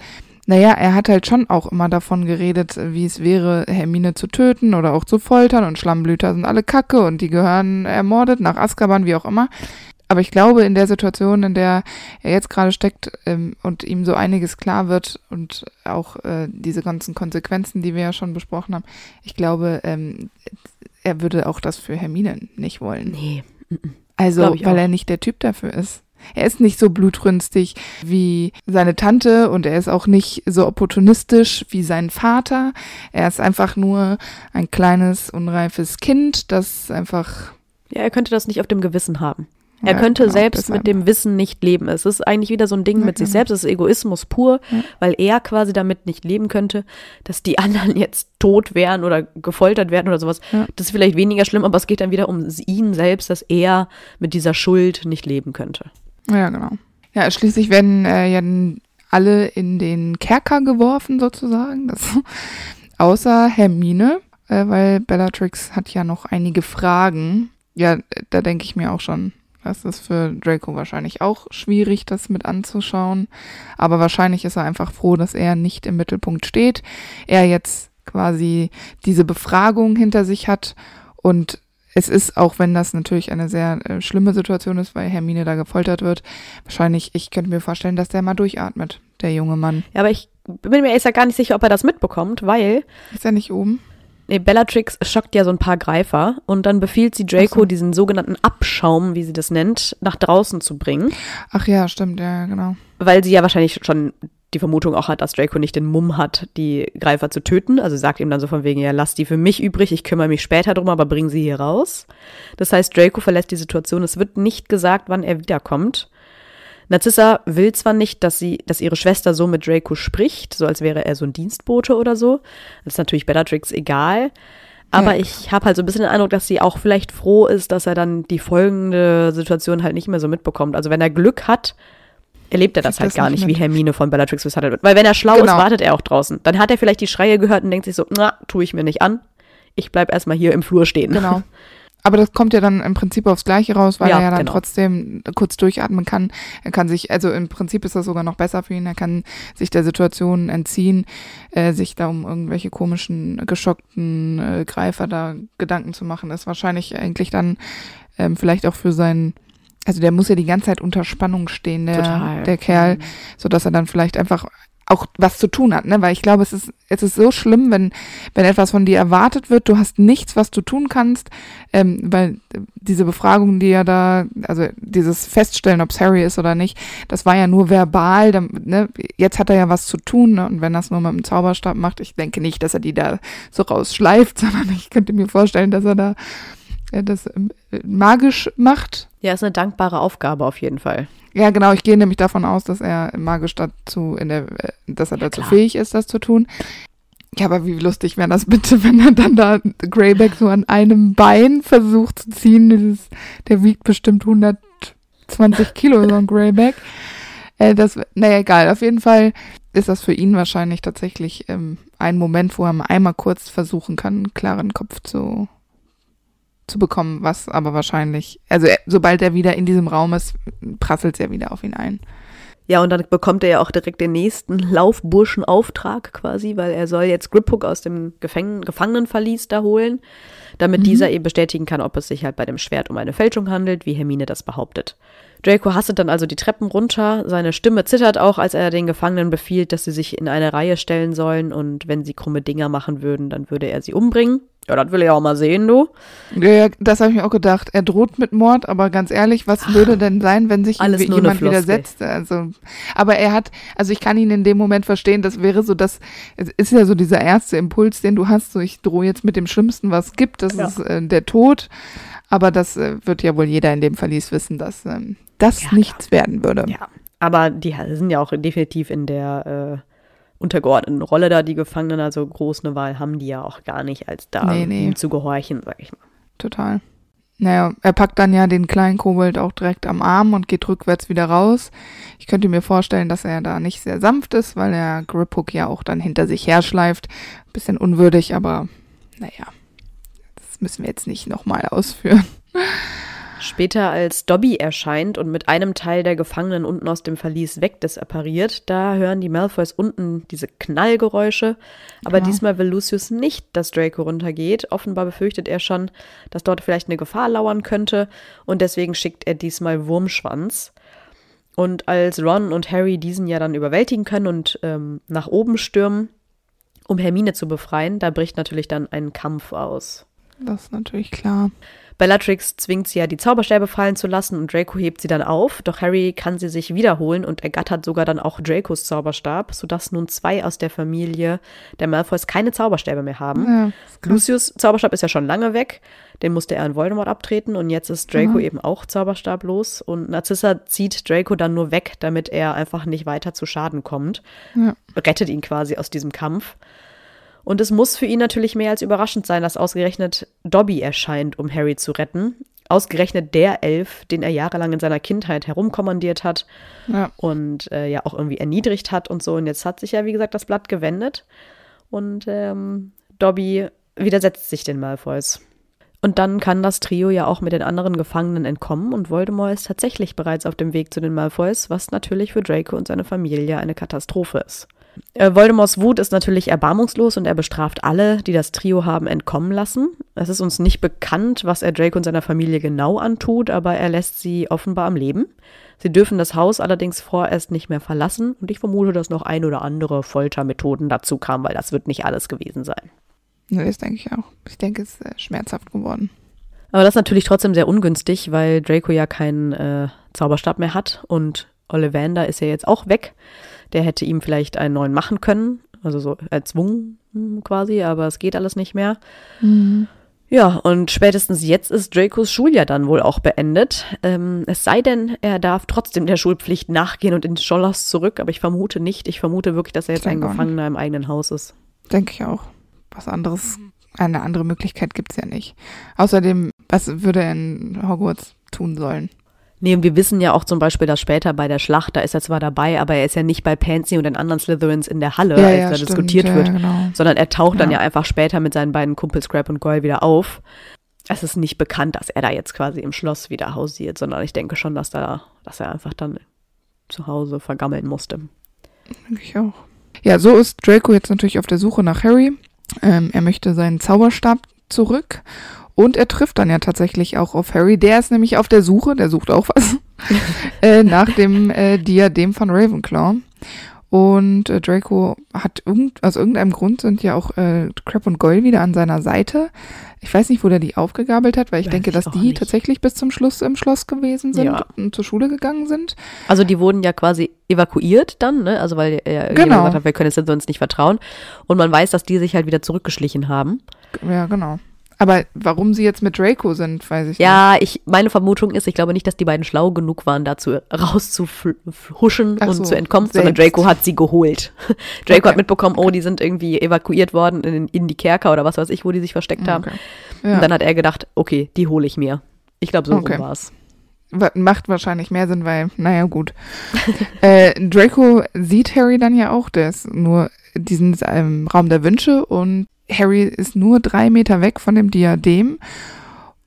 naja, er hat halt schon auch immer davon geredet, wie es wäre, Hermine zu töten oder auch zu foltern und Schlammblüter sind alle Kacke und die gehören ermordet nach Azkaban, wie auch immer. Aber ich glaube, in der Situation, in der er jetzt gerade steckt ähm, und ihm so einiges klar wird und auch äh, diese ganzen Konsequenzen, die wir ja schon besprochen haben, ich glaube, ähm, er würde auch das für Hermine nicht wollen. Nee. Also, weil auch. er nicht der Typ dafür ist. Er ist nicht so blutrünstig wie seine Tante und er ist auch nicht so opportunistisch wie sein Vater. Er ist einfach nur ein kleines, unreifes Kind, das einfach.
Ja, er könnte das nicht auf dem Gewissen haben.
Er ja, könnte genau, selbst mit
dem Wissen nicht leben. Es ist eigentlich wieder so ein Ding ja, mit sich mhm. selbst. Es ist Egoismus pur, ja. weil er quasi damit nicht leben könnte, dass die anderen jetzt tot wären oder gefoltert werden oder sowas. Das ist vielleicht weniger schlimm, aber es geht dann wieder um ihn selbst, dass er mit dieser Schuld nicht leben könnte.
Ja, genau. Ja, schließlich werden äh, ja alle in den Kerker geworfen sozusagen. Das, außer Hermine, äh, weil Bellatrix hat ja noch einige Fragen. Ja, äh, da denke ich mir auch schon, das ist für Draco wahrscheinlich auch schwierig, das mit anzuschauen. Aber wahrscheinlich ist er einfach froh, dass er nicht im Mittelpunkt steht. Er jetzt quasi diese Befragung hinter sich hat und es ist, auch wenn das natürlich eine sehr äh, schlimme Situation ist, weil Hermine da gefoltert wird, wahrscheinlich, ich könnte mir vorstellen, dass der mal durchatmet, der junge Mann. Ja, aber ich bin mir jetzt ja gar nicht sicher, ob er das mitbekommt, weil. Ist er nicht oben? Nee, Bellatrix schockt ja
so ein paar Greifer und dann befiehlt sie Draco, so. diesen sogenannten Abschaum, wie sie das nennt, nach draußen zu bringen.
Ach ja, stimmt, ja, genau.
Weil sie ja wahrscheinlich schon die Vermutung auch hat, dass Draco nicht den Mumm hat, die Greifer zu töten. Also sagt ihm dann so von wegen, ja, lass die für mich übrig, ich kümmere mich später drum, aber bring sie hier raus. Das heißt, Draco verlässt die Situation. Es wird nicht gesagt, wann er wiederkommt. Narzissa will zwar nicht, dass sie, dass ihre Schwester so mit Draco spricht, so als wäre er so ein Dienstbote oder so. Das ist natürlich Bellatrix egal. Aber ja. ich habe halt so ein bisschen den Eindruck, dass sie auch vielleicht froh ist, dass er dann die folgende Situation halt nicht mehr so mitbekommt. Also wenn er Glück hat, erlebt er das ich halt gar nicht, mit. wie Hermine von Bellatrix misshandelt wird. Weil wenn er schlau genau. ist, wartet er auch draußen. Dann hat er vielleicht die Schreie gehört und denkt sich so, na, tue ich mir nicht an. Ich bleib erstmal hier
im Flur stehen. Genau. Aber das kommt ja dann im Prinzip aufs Gleiche raus, weil ja, er ja dann genau. trotzdem kurz durchatmen kann. Er kann sich, also im Prinzip ist das sogar noch besser für ihn. Er kann sich der Situation entziehen, äh, sich da um irgendwelche komischen, geschockten äh, Greifer da Gedanken zu machen, ist wahrscheinlich eigentlich dann ähm, vielleicht auch für seinen, also der muss ja die ganze Zeit unter Spannung stehen, der, der Kerl, mhm. so dass er dann vielleicht einfach auch was zu tun hat, ne? Weil ich glaube, es ist, es ist so schlimm, wenn, wenn etwas von dir erwartet wird, du hast nichts, was du tun kannst, ähm, weil diese Befragung, die ja da, also dieses Feststellen, ob es Harry ist oder nicht, das war ja nur verbal, dann, ne? Jetzt hat er ja was zu tun, ne? Und wenn das nur mit dem Zauberstab macht, ich denke nicht, dass er die da so rausschleift, sondern ich könnte mir vorstellen, dass er da äh, das ähm, magisch macht, ja, ist eine dankbare Aufgabe
auf jeden Fall.
Ja, genau. Ich gehe nämlich davon aus, dass er magisch dazu, in der, äh, dass er dazu Klar. fähig ist, das zu tun. Ja, aber wie lustig wäre das bitte, wenn er dann da Greyback so an einem Bein versucht zu ziehen. Dieses, der wiegt bestimmt 120 Kilo, so ein Greyback. Äh, das, naja, egal. Auf jeden Fall ist das für ihn wahrscheinlich tatsächlich ähm, ein Moment, wo er mal einmal kurz versuchen kann, einen klaren Kopf zu zu bekommen, was aber wahrscheinlich, also äh, sobald er wieder in diesem Raum ist, prasselt es ja wieder auf ihn ein. Ja, und dann bekommt er ja auch direkt den nächsten Laufburschenauftrag
quasi, weil er soll jetzt Griphook aus dem Gefäng Gefangenenverlies da holen, damit mhm. dieser eben bestätigen kann, ob es sich halt bei dem Schwert um eine Fälschung handelt, wie Hermine das behauptet. Draco hastet dann also die Treppen runter. Seine Stimme zittert auch, als er den Gefangenen befiehlt, dass sie sich in eine Reihe stellen sollen und wenn sie krumme Dinger machen würden, dann würde er sie umbringen. Ja, das will ich auch mal
sehen, du. Ja, das habe ich mir auch gedacht. Er droht mit Mord, aber ganz ehrlich, was würde denn sein, wenn sich jemand widersetzt? Also, aber er hat, also ich kann ihn in dem Moment verstehen, das wäre so, das ist ja so dieser erste Impuls, den du hast, so ich drohe jetzt mit dem Schlimmsten, was es gibt, das ja. ist äh, der Tod. Aber das äh, wird ja wohl jeder in dem Verlies wissen, dass ähm, das ja, nichts klar. werden würde. Ja,
aber die sind ja auch definitiv in der äh, untergeordneten Rolle da, die Gefangenen. Also groß eine Wahl haben die ja auch gar nicht, als da nee, nee. Um zu gehorchen,
sag ich mal. Total. Naja, er packt dann ja den kleinen Kobold auch direkt am Arm und geht rückwärts wieder raus. Ich könnte mir vorstellen, dass er da nicht sehr sanft ist, weil er Griphook ja auch dann hinter sich herschleift. Bisschen unwürdig, aber naja müssen wir jetzt nicht nochmal ausführen.
Später, als Dobby erscheint und mit einem Teil der Gefangenen unten aus dem Verlies wegdesappariert, da hören die Malfoys unten diese Knallgeräusche. Aber genau. diesmal will Lucius nicht, dass Draco runtergeht. Offenbar befürchtet er schon, dass dort vielleicht eine Gefahr lauern könnte. Und deswegen schickt er diesmal Wurmschwanz. Und als Ron und Harry diesen ja dann überwältigen können und ähm, nach oben stürmen, um Hermine zu befreien, da bricht natürlich dann ein Kampf aus.
Das ist natürlich klar.
Bellatrix zwingt sie ja, die Zauberstäbe fallen zu lassen und Draco hebt sie dann auf, doch Harry kann sie sich wiederholen und ergattert sogar dann auch Dracos Zauberstab, sodass nun zwei aus der Familie der Malfoys keine Zauberstäbe mehr haben. Ja, Lucius Zauberstab ist ja schon lange weg, den musste er an Voldemort abtreten und jetzt ist Draco mhm. eben auch zauberstablos und Narcissa zieht Draco dann nur weg, damit er einfach nicht weiter zu Schaden kommt. Ja. Rettet ihn quasi aus diesem Kampf. Und es muss für ihn natürlich mehr als überraschend sein, dass ausgerechnet Dobby erscheint, um Harry zu retten. Ausgerechnet der Elf, den er jahrelang in seiner Kindheit herumkommandiert hat ja. und äh, ja auch irgendwie erniedrigt hat und so. Und jetzt hat sich ja, wie gesagt, das Blatt gewendet. Und ähm, Dobby widersetzt sich den Malfoys. Und dann kann das Trio ja auch mit den anderen Gefangenen entkommen und Voldemort ist tatsächlich bereits auf dem Weg zu den Malfoys, was natürlich für Draco und seine Familie eine Katastrophe ist. Äh, Voldemorts Wut ist natürlich erbarmungslos und er bestraft alle, die das Trio haben entkommen lassen. Es ist uns nicht bekannt, was er Drake und seiner Familie genau antut, aber er lässt sie offenbar am Leben. Sie dürfen das Haus allerdings vorerst nicht mehr verlassen und ich vermute, dass noch ein oder andere Foltermethoden dazu kamen, weil das wird nicht alles gewesen sein.
Nee, das denke ich auch. Ich denke, es ist äh, schmerzhaft geworden. Aber
das ist natürlich trotzdem sehr ungünstig, weil Draco ja keinen äh, Zauberstab mehr hat und Ollivander ist ja jetzt auch weg der hätte ihm vielleicht einen neuen machen können, also so erzwungen hm, quasi, aber es geht alles nicht mehr. Mhm. Ja, und spätestens jetzt ist Dracos Schuljahr dann wohl auch beendet. Ähm, es sei denn, er darf trotzdem der Schulpflicht nachgehen und in Schollers zurück, aber ich vermute nicht. Ich vermute wirklich, dass er jetzt ein Gefangener
im eigenen Haus ist. Denke ich auch. Was anderes, mhm. eine andere Möglichkeit gibt es ja nicht. Außerdem, was würde er in Hogwarts tun sollen? Nee, und wir wissen ja auch
zum Beispiel, dass später bei der Schlacht, da ist er zwar dabei, aber er ist ja nicht bei Pansy und den anderen Slytherins in der Halle, ja, als ja, da stimmt, diskutiert ja, wird, genau. sondern er taucht dann ja einfach später mit seinen beiden Kumpels Crab und Goyle wieder auf. Es ist nicht bekannt, dass er da jetzt quasi im Schloss wieder hausiert, sondern ich denke schon, dass, da, dass er einfach dann zu Hause vergammeln musste.
Denke ich auch. Ja, so ist Draco jetzt natürlich auf der Suche nach Harry. Ähm, er möchte seinen Zauberstab zurück und er trifft dann ja tatsächlich auch auf Harry. Der ist nämlich auf der Suche, der sucht auch was, äh, nach dem äh, Diadem von Ravenclaw. Und äh, Draco hat irgend, aus irgendeinem Grund sind ja auch äh, Crab und Goyle wieder an seiner Seite. Ich weiß nicht, wo der die aufgegabelt hat, weil ich weiß denke, dass die nicht. tatsächlich bis zum Schluss im Schloss gewesen sind ja. und zur Schule gegangen sind.
Also die wurden ja quasi evakuiert dann, ne? Also weil er genau. gesagt hat, wir können es sonst nicht vertrauen. Und man weiß, dass die sich halt wieder zurückgeschlichen haben.
Ja, genau. Aber warum sie jetzt mit Draco sind, weiß ich nicht. Ja,
ich, meine Vermutung ist, ich glaube nicht, dass die beiden schlau genug waren, dazu rauszuhuschen und zu entkommen, selbst. sondern Draco hat sie geholt. Draco okay. hat mitbekommen, oh, die sind irgendwie evakuiert worden in, in die Kerker oder was weiß ich, wo die sich versteckt okay. haben. Ja. Und dann hat er gedacht, okay, die hole ich mir. Ich glaube, so okay. war es.
Macht wahrscheinlich mehr Sinn, weil, naja, gut. äh, Draco sieht Harry dann ja auch, der ist nur diesen ähm, Raum der Wünsche und Harry ist nur drei Meter weg von dem Diadem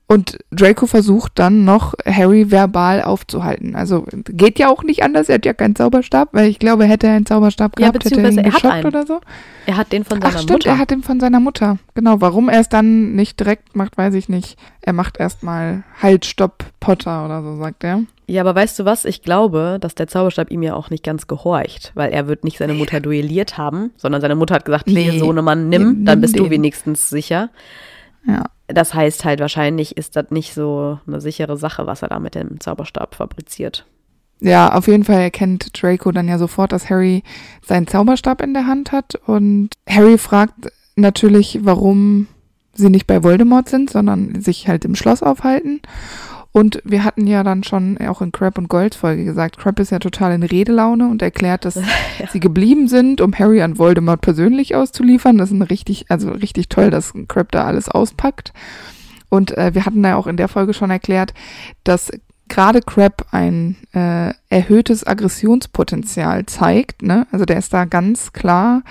und Draco versucht dann noch, Harry verbal aufzuhalten. Also geht ja auch nicht anders, er hat ja keinen Zauberstab, weil ich glaube, hätte er einen Zauberstab gehabt, ja, hätte er ihn er geschockt oder
so. Er hat den von seiner Ach, stimmt, Mutter. Er hat
den von seiner Mutter. Genau, warum er es dann nicht direkt macht, weiß ich nicht. Er macht erstmal Halt, Stopp, Potter oder so, sagt er.
Ja, aber weißt du was? Ich glaube, dass der Zauberstab ihm ja auch nicht ganz gehorcht, weil er wird nicht seine Mutter duelliert haben, sondern seine Mutter hat gesagt, nee, hier Sohnemann, nimm, nimm dann bist den. du wenigstens sicher. Ja. Das heißt halt, wahrscheinlich ist das nicht so eine sichere Sache, was er da mit dem Zauberstab fabriziert.
Ja, auf jeden Fall erkennt Draco dann ja sofort, dass Harry seinen Zauberstab in der Hand hat und Harry fragt natürlich, warum sie nicht bei Voldemort sind, sondern sich halt im Schloss aufhalten. Und wir hatten ja dann schon auch in Crab und Gold Folge gesagt, Crab ist ja total in Redelaune und erklärt, dass ja. sie geblieben sind, um Harry an Voldemort persönlich auszuliefern. Das ist ein richtig, also richtig toll, dass Crab da alles auspackt. Und äh, wir hatten da auch in der Folge schon erklärt, dass gerade Crab ein äh, erhöhtes Aggressionspotenzial zeigt. Ne? Also der ist da ganz klar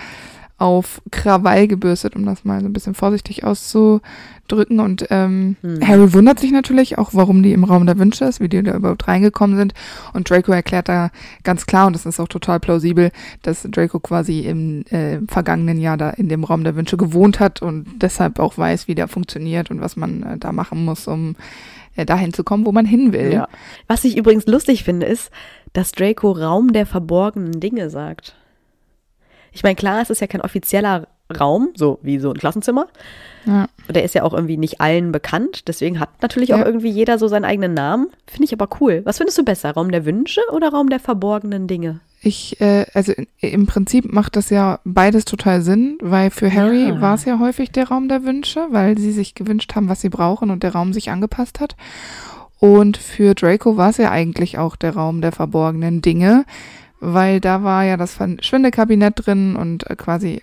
auf Krawall gebürstet, um das mal so ein bisschen vorsichtig auszudrücken. Und ähm, hm. Harry wundert sich natürlich auch, warum die im Raum der Wünsche ist, wie die da überhaupt reingekommen sind. Und Draco erklärt da ganz klar, und das ist auch total plausibel, dass Draco quasi im, äh, vergangenen Jahr da in dem Raum der Wünsche gewohnt hat und deshalb auch weiß, wie der funktioniert und was man äh, da machen muss, um äh, dahin zu kommen, wo man hin will. Ja. Was ich übrigens lustig finde,
ist, dass Draco Raum der verborgenen Dinge sagt. Ich meine, klar, es ist ja kein offizieller Raum, so wie so ein Klassenzimmer. Ja. Der ist ja auch irgendwie nicht allen bekannt. Deswegen hat natürlich ja. auch irgendwie jeder so seinen eigenen Namen. Finde ich aber cool. Was findest du besser? Raum der Wünsche oder Raum der verborgenen Dinge?
Ich, äh, also im Prinzip macht das ja beides total Sinn, weil für Harry ja. war es ja häufig der Raum der Wünsche, weil sie sich gewünscht haben, was sie brauchen und der Raum sich angepasst hat. Und für Draco war es ja eigentlich auch der Raum der verborgenen Dinge, weil da war ja das Verschwindekabinett drin und äh, quasi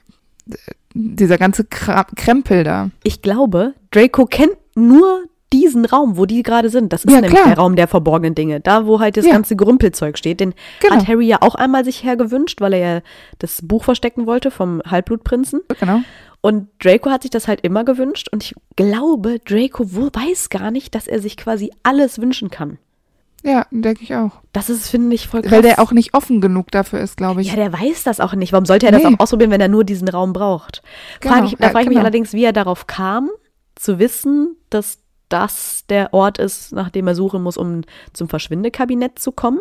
äh, dieser ganze Krempel da. Ich glaube, Draco kennt
nur diesen Raum, wo die gerade sind. Das ist ja, nämlich klar. der Raum der verborgenen Dinge. Da, wo halt das ja. ganze Grümpelzeug steht. Den genau. hat Harry ja auch einmal sich hergewünscht, weil er ja das Buch verstecken wollte vom Halbblutprinzen. Genau. Und Draco hat sich das halt immer gewünscht. Und ich glaube, Draco weiß gar nicht, dass er sich quasi alles wünschen kann.
Ja, denke ich auch.
Das ist, finde ich, voll krass. Weil der auch nicht offen genug dafür ist, glaube ich. Ja, der weiß das auch nicht. Warum sollte er nee. das auch ausprobieren, wenn er nur diesen Raum braucht?
Genau. Frage ich, da ja, frage ich genau. mich allerdings,
wie er darauf kam, zu wissen, dass das der Ort ist, nach dem er suchen muss, um zum Verschwindekabinett zu kommen.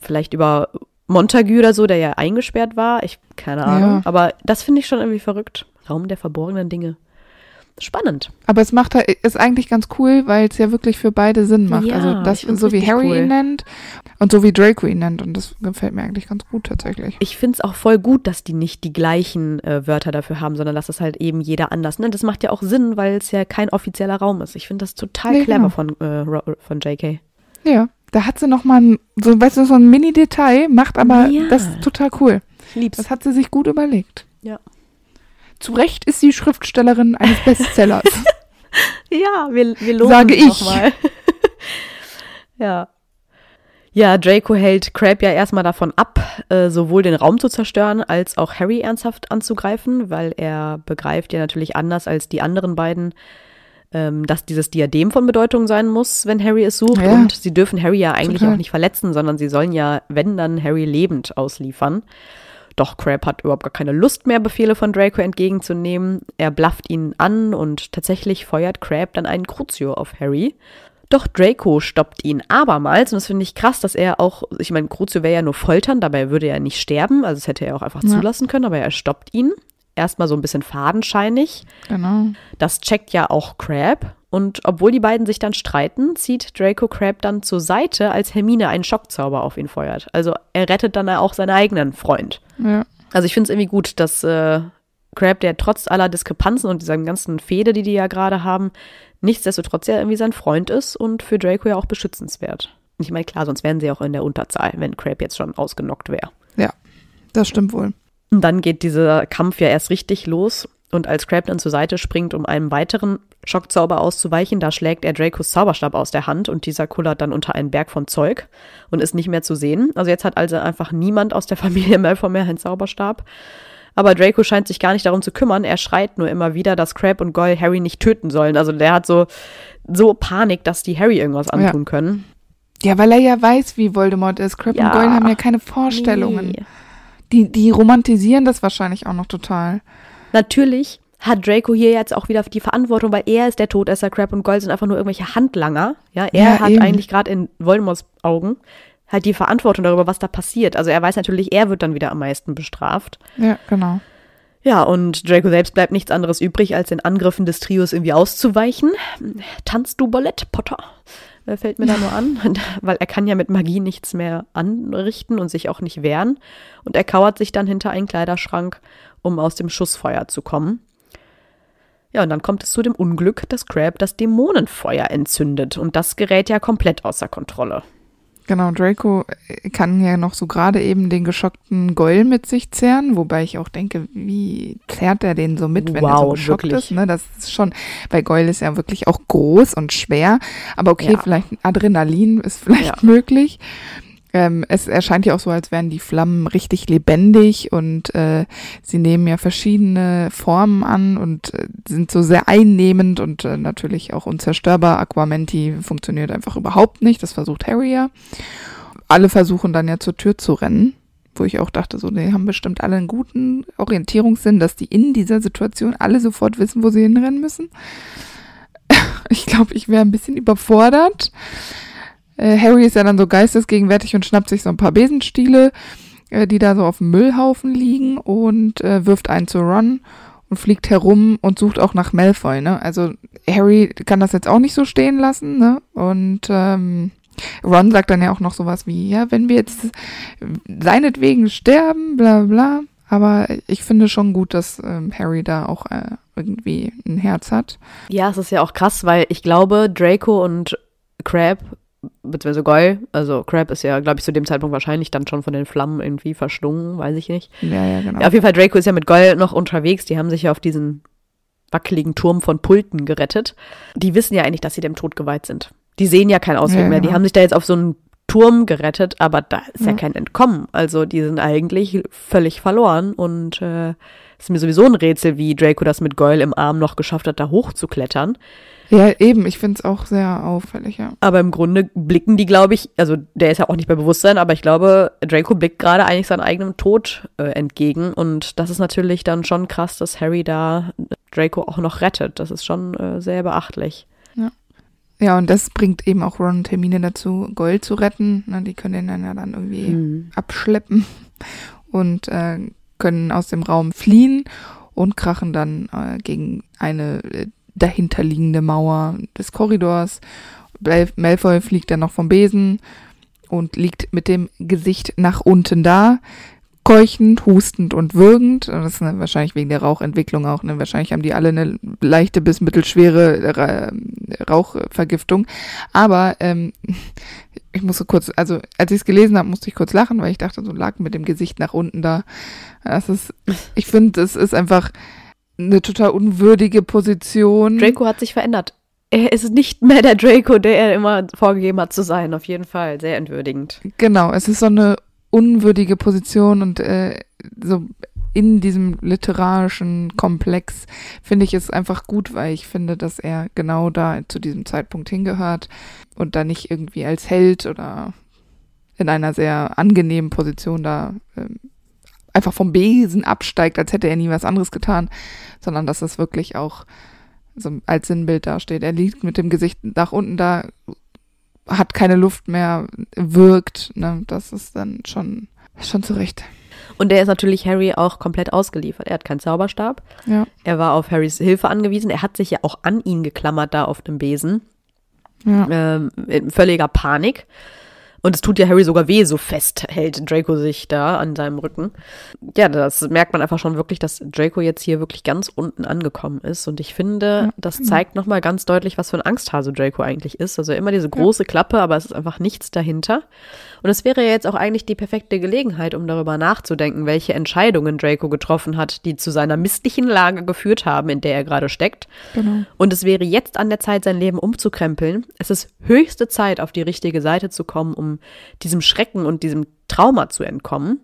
Vielleicht über Montague oder so, der ja eingesperrt war. Ich, keine Ahnung. Ja. Aber das finde ich schon irgendwie verrückt. Raum der verborgenen Dinge spannend.
Aber es macht halt, ist eigentlich ganz cool, weil es ja wirklich für beide Sinn macht. Ja, also das so wie Harry cool. ihn nennt und so wie Draco ihn nennt und das gefällt mir eigentlich ganz gut tatsächlich. Ich finde es auch voll gut, dass die nicht die
gleichen äh, Wörter dafür haben, sondern dass das halt eben jeder anders nennt. Das macht ja auch Sinn, weil es ja kein offizieller Raum ist. Ich finde das total nee, clever genau. von äh, von JK.
Ja, da hat sie noch mal ein, so weißt du so ein Mini Detail, macht aber ja. das total cool. Ich lieb's. Das hat sie sich gut überlegt. Ja. Zu Recht ist sie Schriftstellerin eines Bestsellers.
ja, wir, wir loben Sage ich.
ja. Ja,
Draco hält Crab ja erstmal davon ab, äh, sowohl den Raum zu zerstören, als auch Harry ernsthaft anzugreifen, weil er begreift ja natürlich anders als die anderen beiden, ähm, dass dieses Diadem von Bedeutung sein muss, wenn Harry es sucht. Ja. Und sie dürfen Harry ja eigentlich Total. auch nicht verletzen, sondern sie sollen ja, wenn dann, Harry lebend ausliefern. Doch Crab hat überhaupt gar keine Lust mehr, Befehle von Draco entgegenzunehmen. Er blufft ihn an und tatsächlich feuert Crab dann einen Crucio auf Harry. Doch Draco stoppt ihn abermals und das finde ich krass, dass er auch, ich meine, Crucio wäre ja nur foltern, dabei würde er nicht sterben, also das hätte er auch einfach ja. zulassen können, aber er stoppt ihn. Erstmal so ein bisschen fadenscheinig. Genau. Das checkt ja auch Crab und obwohl die beiden sich dann streiten, zieht Draco Crab dann zur Seite, als Hermine einen Schockzauber auf ihn feuert. Also er rettet dann auch seinen eigenen Freund. Ja. Also ich finde es irgendwie gut, dass äh, Crab, der trotz aller Diskrepanzen und dieser ganzen Fehde, die die ja gerade haben, nichtsdestotrotz ja irgendwie sein Freund ist und für Draco ja auch beschützenswert. Ich meine, klar, sonst wären sie auch in der Unterzahl, wenn Crab jetzt schon ausgenockt wäre.
Ja, das stimmt wohl.
Und dann geht dieser Kampf ja erst richtig los. Und als Crab dann zur Seite springt, um einem weiteren Schockzauber auszuweichen, da schlägt er Dracos Zauberstab aus der Hand und dieser kullert dann unter einen Berg von Zeug und ist nicht mehr zu sehen. Also jetzt hat also einfach niemand aus der Familie Malfoy mehr einen Zauberstab. Aber Draco scheint sich gar nicht darum zu kümmern. Er schreit nur immer wieder, dass Crab und Goyle Harry nicht töten sollen. Also der hat so, so Panik, dass die Harry irgendwas antun ja. können.
Ja, weil er ja weiß, wie Voldemort ist. Crab ja. und Goyle haben ja keine Vorstellungen. Nee. Die, die romantisieren das wahrscheinlich auch noch total. Natürlich hat Draco hier jetzt auch wieder die Verantwortung, weil er ist der Todesser,
Crab und Gold sind einfach nur irgendwelche Handlanger. Ja, er ja, hat eben. eigentlich gerade in Voldemorts Augen halt die Verantwortung darüber, was da passiert. Also er weiß natürlich, er wird dann wieder am meisten bestraft.
Ja, genau.
Ja, und Draco selbst bleibt nichts anderes übrig, als den Angriffen des Trios irgendwie auszuweichen. Tanzt du Ballett, Potter? äh, fällt mir da nur an, weil er kann ja mit Magie nichts mehr anrichten und sich auch nicht wehren. Und er kauert sich dann hinter einen Kleiderschrank, um aus dem Schussfeuer zu kommen. Ja, und dann kommt es zu dem Unglück, dass Crab das Dämonenfeuer entzündet und das gerät ja komplett außer Kontrolle.
Genau, Draco äh, kann ja noch so gerade eben den geschockten Goyle mit sich zehren, wobei ich auch denke, wie zerrt er den so mit, wenn wow, er so geschockt wirklich? ist? Ne? Das ist schon, bei Goyle ist er wirklich auch groß und schwer, aber okay, ja. vielleicht Adrenalin ist vielleicht ja. möglich. Ähm, es erscheint ja auch so, als wären die Flammen richtig lebendig und äh, sie nehmen ja verschiedene Formen an und äh, sind so sehr einnehmend und äh, natürlich auch unzerstörbar. Aquamenti funktioniert einfach überhaupt nicht, das versucht Harry ja. Alle versuchen dann ja zur Tür zu rennen, wo ich auch dachte, so, die haben bestimmt alle einen guten Orientierungssinn, dass die in dieser Situation alle sofort wissen, wo sie hinrennen müssen. ich glaube, ich wäre ein bisschen überfordert. Äh, Harry ist ja dann so geistesgegenwärtig und schnappt sich so ein paar Besenstiele, äh, die da so auf dem Müllhaufen liegen und äh, wirft einen zu Ron und fliegt herum und sucht auch nach Malfoy. Ne? Also Harry kann das jetzt auch nicht so stehen lassen. Ne? Und ähm, Ron sagt dann ja auch noch sowas wie, ja, wenn wir jetzt seinetwegen sterben, bla bla. Aber ich finde schon gut, dass ähm, Harry da auch äh, irgendwie ein Herz hat.
Ja, es ist ja auch krass, weil ich glaube, Draco und Crab beziehungsweise Goy, also Crab ist ja, glaube ich, zu dem Zeitpunkt wahrscheinlich dann schon von den Flammen irgendwie verschlungen, weiß ich nicht. Ja, ja, genau. Ja, auf jeden Fall, Draco ist ja mit Goy noch unterwegs, die haben sich ja auf diesen wackeligen Turm von Pulten gerettet. Die wissen ja eigentlich, dass sie dem Tod geweiht sind. Die sehen ja keinen Ausweg ja, mehr, genau. die haben sich da jetzt auf so einen Turm gerettet, aber da ist ja, ja kein Entkommen. Also die sind eigentlich völlig verloren und äh, ist mir sowieso ein Rätsel, wie Draco das mit Goyle im Arm noch geschafft hat, da hochzuklettern.
Ja, eben, ich finde es auch sehr auffällig, ja.
Aber im Grunde blicken die, glaube ich, also der ist ja auch nicht bei Bewusstsein, aber ich glaube, Draco blickt gerade eigentlich seinem eigenen Tod äh, entgegen. Und das ist natürlich dann schon krass, dass Harry da äh, Draco auch noch rettet. Das ist schon äh, sehr beachtlich.
Ja. Ja, und das bringt eben auch Ron und Hermine dazu, Gold zu retten. Na, ne, die können den dann ja dann irgendwie mhm. abschleppen und äh, können aus dem Raum fliehen und krachen dann äh, gegen eine äh, dahinterliegende Mauer des Korridors. Malfoy fliegt dann noch vom Besen und liegt mit dem Gesicht nach unten da, keuchend, hustend und würgend. Das ist wahrscheinlich wegen der Rauchentwicklung auch. Ne? Wahrscheinlich haben die alle eine leichte bis mittelschwere Rauchvergiftung. Aber ähm, ich musste kurz, also als ich es gelesen habe, musste ich kurz lachen, weil ich dachte, so lag mit dem Gesicht nach unten da. Das ist, ich finde, es ist einfach eine total unwürdige Position. Draco hat sich verändert.
Er ist nicht mehr der Draco, der er immer vorgegeben hat zu sein. Auf jeden Fall sehr entwürdigend.
Genau, es ist so eine unwürdige Position und äh, so in diesem literarischen Komplex finde ich es einfach gut, weil ich finde, dass er genau da zu diesem Zeitpunkt hingehört und da nicht irgendwie als Held oder in einer sehr angenehmen Position da ähm, einfach vom Besen absteigt, als hätte er nie was anderes getan, sondern dass das wirklich auch so als Sinnbild dasteht. Er liegt mit dem Gesicht nach unten da, hat keine Luft mehr, wirkt. Ne? Das ist dann schon, schon zurecht. Und er ist natürlich Harry auch komplett ausgeliefert.
Er hat keinen Zauberstab. Ja. Er war auf Harrys Hilfe angewiesen. Er hat sich ja auch an ihn geklammert da auf dem Besen. Ja. Ähm, in völliger Panik. Und es tut ja Harry sogar weh, so fest hält Draco sich da an seinem Rücken. Ja, das merkt man einfach schon wirklich, dass Draco jetzt hier wirklich ganz unten angekommen ist. Und ich finde, das genau. zeigt nochmal ganz deutlich, was für ein Angsthase Draco eigentlich ist. Also immer diese große Klappe, aber es ist einfach nichts dahinter. Und es wäre ja jetzt auch eigentlich die perfekte Gelegenheit, um darüber nachzudenken, welche Entscheidungen Draco getroffen hat, die zu seiner misslichen Lage geführt haben, in der er gerade steckt. Genau. Und es wäre jetzt an der Zeit, sein Leben umzukrempeln. Es ist höchste Zeit, auf die richtige Seite zu kommen, um diesem, Schrecken und diesem Trauma zu entkommen.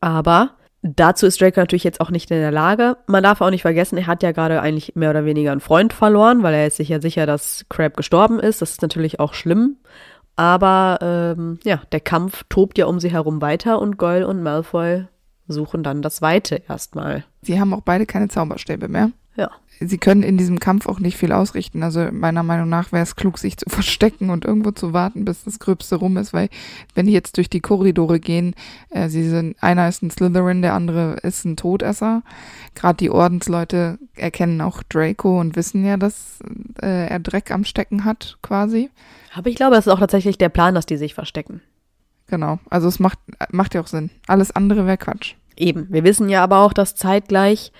Aber dazu ist Draco natürlich jetzt auch nicht in der Lage. Man darf auch nicht vergessen, er hat ja gerade eigentlich mehr oder weniger einen Freund verloren, weil er ist sich ja sicher, dass Crab gestorben ist. Das ist natürlich auch schlimm. Aber ähm, ja, der Kampf tobt ja um sie herum weiter und Goyle und Malfoy suchen dann das Weite erstmal.
Sie haben auch beide keine Zauberstäbe mehr sie können in diesem Kampf auch nicht viel ausrichten. Also meiner Meinung nach wäre es klug, sich zu verstecken und irgendwo zu warten, bis das Gröbste rum ist, weil wenn die jetzt durch die Korridore gehen, äh, sie sind, einer ist ein Slytherin, der andere ist ein Todesser. Gerade die Ordensleute erkennen auch Draco und wissen ja, dass äh, er Dreck am Stecken hat, quasi. Aber ich glaube, das ist auch tatsächlich der Plan, dass die sich verstecken. Genau, also es macht, macht ja auch Sinn. Alles andere wäre Quatsch. Eben, wir wissen ja aber auch, dass
zeitgleich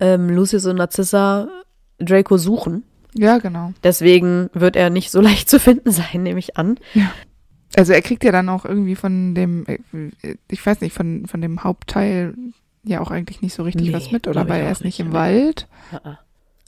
ähm, Lucius und Narcissa Draco suchen. Ja, genau. Deswegen wird er nicht so
leicht zu finden sein, nehme ich an. Ja. Also er kriegt ja dann auch irgendwie von dem, äh, ich weiß nicht, von, von dem Hauptteil ja auch eigentlich nicht so richtig nee, was mit, oder? Weil er ist nicht im Wald.
Ah, ah.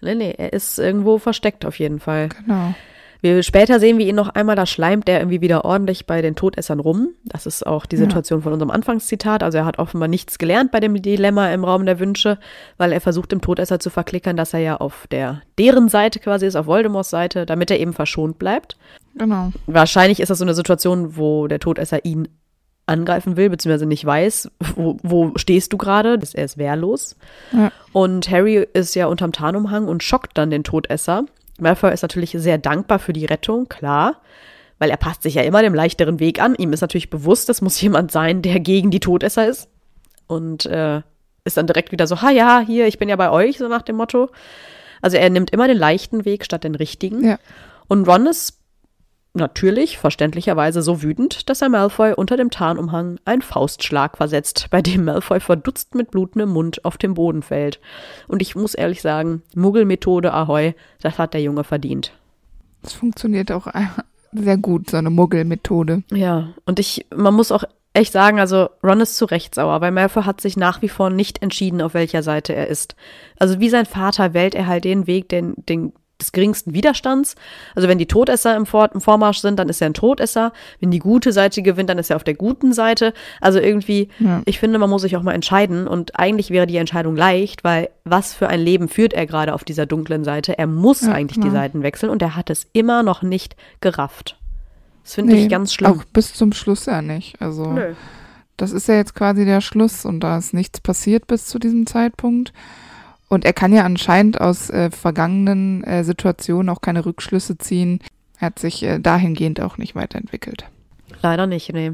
Nee, nee, er ist irgendwo versteckt auf jeden Fall. Genau. Wir später sehen wir ihn noch einmal, da schleimt er irgendwie wieder ordentlich bei den Todessern rum. Das ist auch die Situation ja. von unserem Anfangszitat. Also er hat offenbar nichts gelernt bei dem Dilemma im Raum der Wünsche, weil er versucht, dem Todesser zu verklickern, dass er ja auf der deren Seite quasi ist, auf Voldemorts Seite, damit er eben verschont bleibt. Genau. Wahrscheinlich ist das so eine Situation, wo der Todesser ihn angreifen will, beziehungsweise nicht weiß, wo, wo stehst du gerade, er ist wehrlos. Ja. Und Harry ist ja unterm Tarnumhang und schockt dann den Todesser Malfoy ist natürlich sehr dankbar für die Rettung, klar, weil er passt sich ja immer dem leichteren Weg an. Ihm ist natürlich bewusst, das muss jemand sein, der gegen die Todesser ist. Und äh, ist dann direkt wieder so, ha ja, hier, ich bin ja bei euch, so nach dem Motto. Also er nimmt immer den leichten Weg statt den richtigen. Ja. Und Ron ist natürlich, verständlicherweise so wütend, dass er Malfoy unter dem Tarnumhang einen Faustschlag versetzt, bei dem Malfoy verdutzt mit blutendem Mund auf den Boden fällt. Und ich muss ehrlich sagen, Muggelmethode Ahoi, das hat der Junge verdient.
Es funktioniert auch äh, sehr gut, so eine Muggelmethode. Ja, und ich,
man muss auch echt sagen, also Ron ist zu Recht sauer, weil Malfoy hat sich nach wie vor nicht entschieden, auf welcher Seite er ist. Also wie sein Vater wählt er halt den Weg, den, den des geringsten Widerstands. Also wenn die Todesser im, Vor im Vormarsch sind, dann ist er ein Todesser. Wenn die gute Seite gewinnt, dann ist er auf der guten Seite. Also irgendwie, ja. ich finde, man muss sich auch mal entscheiden. Und eigentlich wäre die Entscheidung leicht, weil was für ein Leben führt er gerade auf dieser dunklen Seite? Er muss ja, eigentlich ja. die Seiten wechseln und
er hat es immer noch nicht gerafft. Das finde nee, ich ganz schlimm. Auch bis zum Schluss ja nicht. Also Nö. das ist ja jetzt quasi der Schluss und da ist nichts passiert bis zu diesem Zeitpunkt. Und er kann ja anscheinend aus äh, vergangenen äh, Situationen auch keine Rückschlüsse ziehen. Er hat sich äh, dahingehend auch nicht weiterentwickelt.
Leider nicht, nee.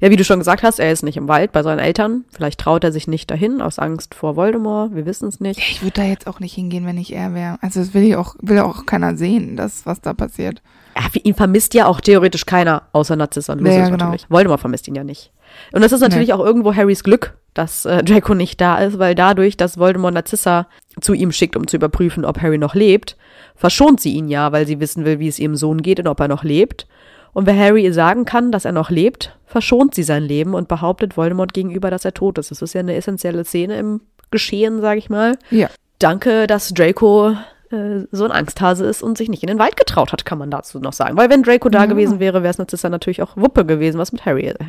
Ja, wie du schon gesagt hast, er ist nicht im Wald bei seinen Eltern. Vielleicht traut er sich nicht dahin, aus Angst vor
Voldemort. Wir wissen es nicht. ich würde da jetzt auch nicht hingehen, wenn ich er wäre. Also das will ja auch, auch keiner sehen,
das, was da passiert. Ja, ihn vermisst ja auch theoretisch keiner, außer Narcissa und Lucius ja, genau. natürlich. Voldemort vermisst ihn ja nicht. Und das ist natürlich nee. auch irgendwo Harrys Glück, dass äh, Draco nicht da ist, weil dadurch, dass Voldemort Narcissa zu ihm schickt, um zu überprüfen, ob Harry noch lebt, verschont sie ihn ja, weil sie wissen will, wie es ihrem Sohn geht und ob er noch lebt. Und wer Harry sagen kann, dass er noch lebt, verschont sie sein Leben und behauptet Voldemort gegenüber, dass er tot ist. Das ist ja eine essentielle Szene im Geschehen, sag ich mal. Ja. Danke, dass Draco äh, so ein Angsthase ist und sich nicht in den Wald getraut hat, kann man dazu noch sagen. Weil wenn Draco da ja. gewesen wäre, wäre es Narcissa natürlich auch Wuppe gewesen, was mit Harry
wäre. Äh,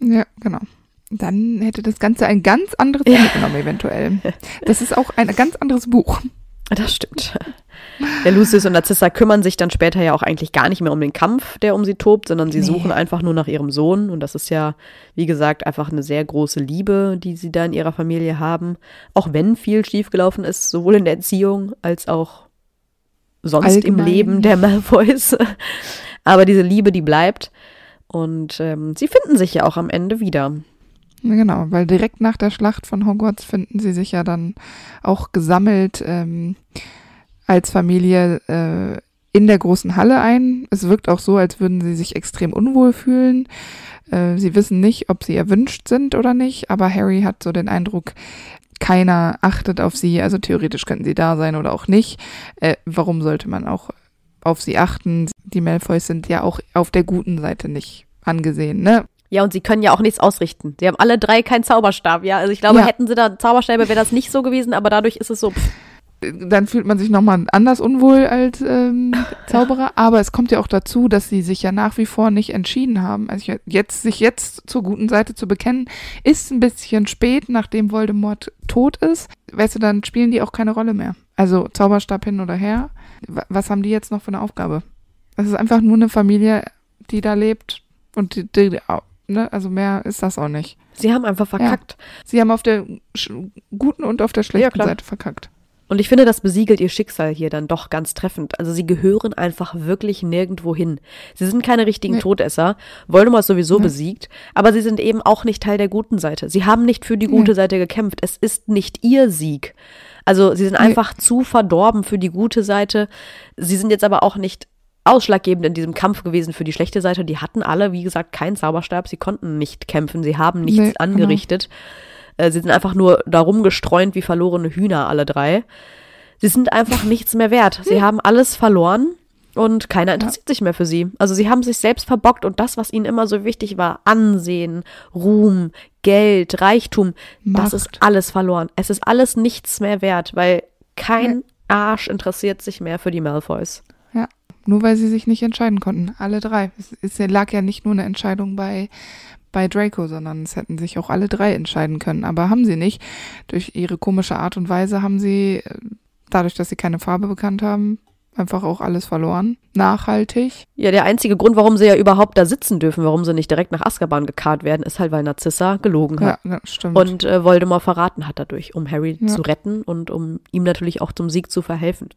ja, genau. Dann hätte das Ganze ein ganz anderes Ende genommen, eventuell. Das ist auch ein ganz anderes Buch. Das stimmt. Der Lucius und Narcissa
kümmern sich dann später ja auch eigentlich gar nicht mehr um den Kampf, der um sie tobt, sondern sie nee. suchen einfach nur nach ihrem Sohn. Und das ist ja, wie gesagt, einfach eine sehr große Liebe, die sie da in ihrer Familie haben. Auch wenn viel schiefgelaufen ist, sowohl in der Erziehung als auch sonst Allgemein. im Leben der Malfoys. Aber diese Liebe, die bleibt. Und ähm, sie finden sich ja auch am Ende wieder.
Genau, weil direkt nach der Schlacht von Hogwarts finden sie sich ja dann auch gesammelt ähm, als Familie äh, in der großen Halle ein. Es wirkt auch so, als würden sie sich extrem unwohl fühlen. Äh, sie wissen nicht, ob sie erwünscht sind oder nicht, aber Harry hat so den Eindruck, keiner achtet auf sie. Also theoretisch könnten sie da sein oder auch nicht. Äh, warum sollte man auch auf sie achten. Die Malfoys sind ja auch auf der guten Seite nicht angesehen, ne?
Ja, und sie können ja auch nichts ausrichten. Sie haben alle drei keinen Zauberstab, ja. Also ich glaube, ja. hätten sie da Zauberstäbe, wäre das nicht so gewesen, aber dadurch ist es so. Pff.
Dann fühlt man sich nochmal anders unwohl als ähm, Zauberer. aber es kommt ja auch dazu, dass sie sich ja nach wie vor nicht entschieden haben. Also jetzt, sich jetzt zur guten Seite zu bekennen, ist ein bisschen spät, nachdem Voldemort tot ist. Weißt du, dann spielen die auch keine Rolle mehr. Also Zauberstab hin oder her. Was haben die jetzt noch für eine Aufgabe? Es ist einfach nur eine Familie, die da lebt und die, die ne? also mehr ist das auch nicht. Sie haben einfach verkackt. Ja. Sie haben auf der guten
und auf der schlechten ja, Seite verkackt. Und ich finde, das besiegelt ihr Schicksal hier dann doch ganz treffend. Also sie gehören einfach wirklich nirgendwo hin. Sie sind keine richtigen nee. Todesser. Voldemort ist sowieso nee. besiegt, aber sie sind eben auch nicht Teil der guten Seite. Sie haben nicht für die gute nee. Seite gekämpft. Es ist nicht ihr Sieg. Also sie sind einfach zu verdorben für die gute Seite. Sie sind jetzt aber auch nicht ausschlaggebend in diesem Kampf gewesen für die schlechte Seite. Die hatten alle, wie gesagt, keinen Zauberstab. Sie konnten nicht kämpfen. Sie haben nichts nee, genau. angerichtet. Genau. Sie sind einfach nur darum gestreunt wie verlorene Hühner, alle drei. Sie sind einfach nichts mehr wert. Sie haben alles verloren. Und keiner interessiert ja. sich mehr für sie. Also sie haben sich selbst verbockt und das, was ihnen immer so wichtig war, Ansehen, Ruhm, Geld, Reichtum, Macht. das ist alles verloren. Es ist alles nichts mehr wert, weil kein ja. Arsch interessiert sich mehr für die Malfoys.
Ja, nur weil sie sich nicht entscheiden konnten. Alle drei. Es, es lag ja nicht nur eine Entscheidung bei, bei Draco, sondern es hätten sich auch alle drei entscheiden können. Aber haben sie nicht. Durch ihre komische Art und Weise haben sie, äh, dadurch, dass sie keine Farbe bekannt haben, einfach auch alles verloren. Nachhaltig.
Ja, der einzige Grund, warum sie ja überhaupt da sitzen dürfen, warum sie nicht direkt nach Azkaban gekarrt werden, ist halt, weil Narzissa gelogen hat. Ja, stimmt. Und äh, Voldemort verraten hat dadurch, um Harry ja. zu retten und um ihm natürlich auch zum Sieg zu verhelfen.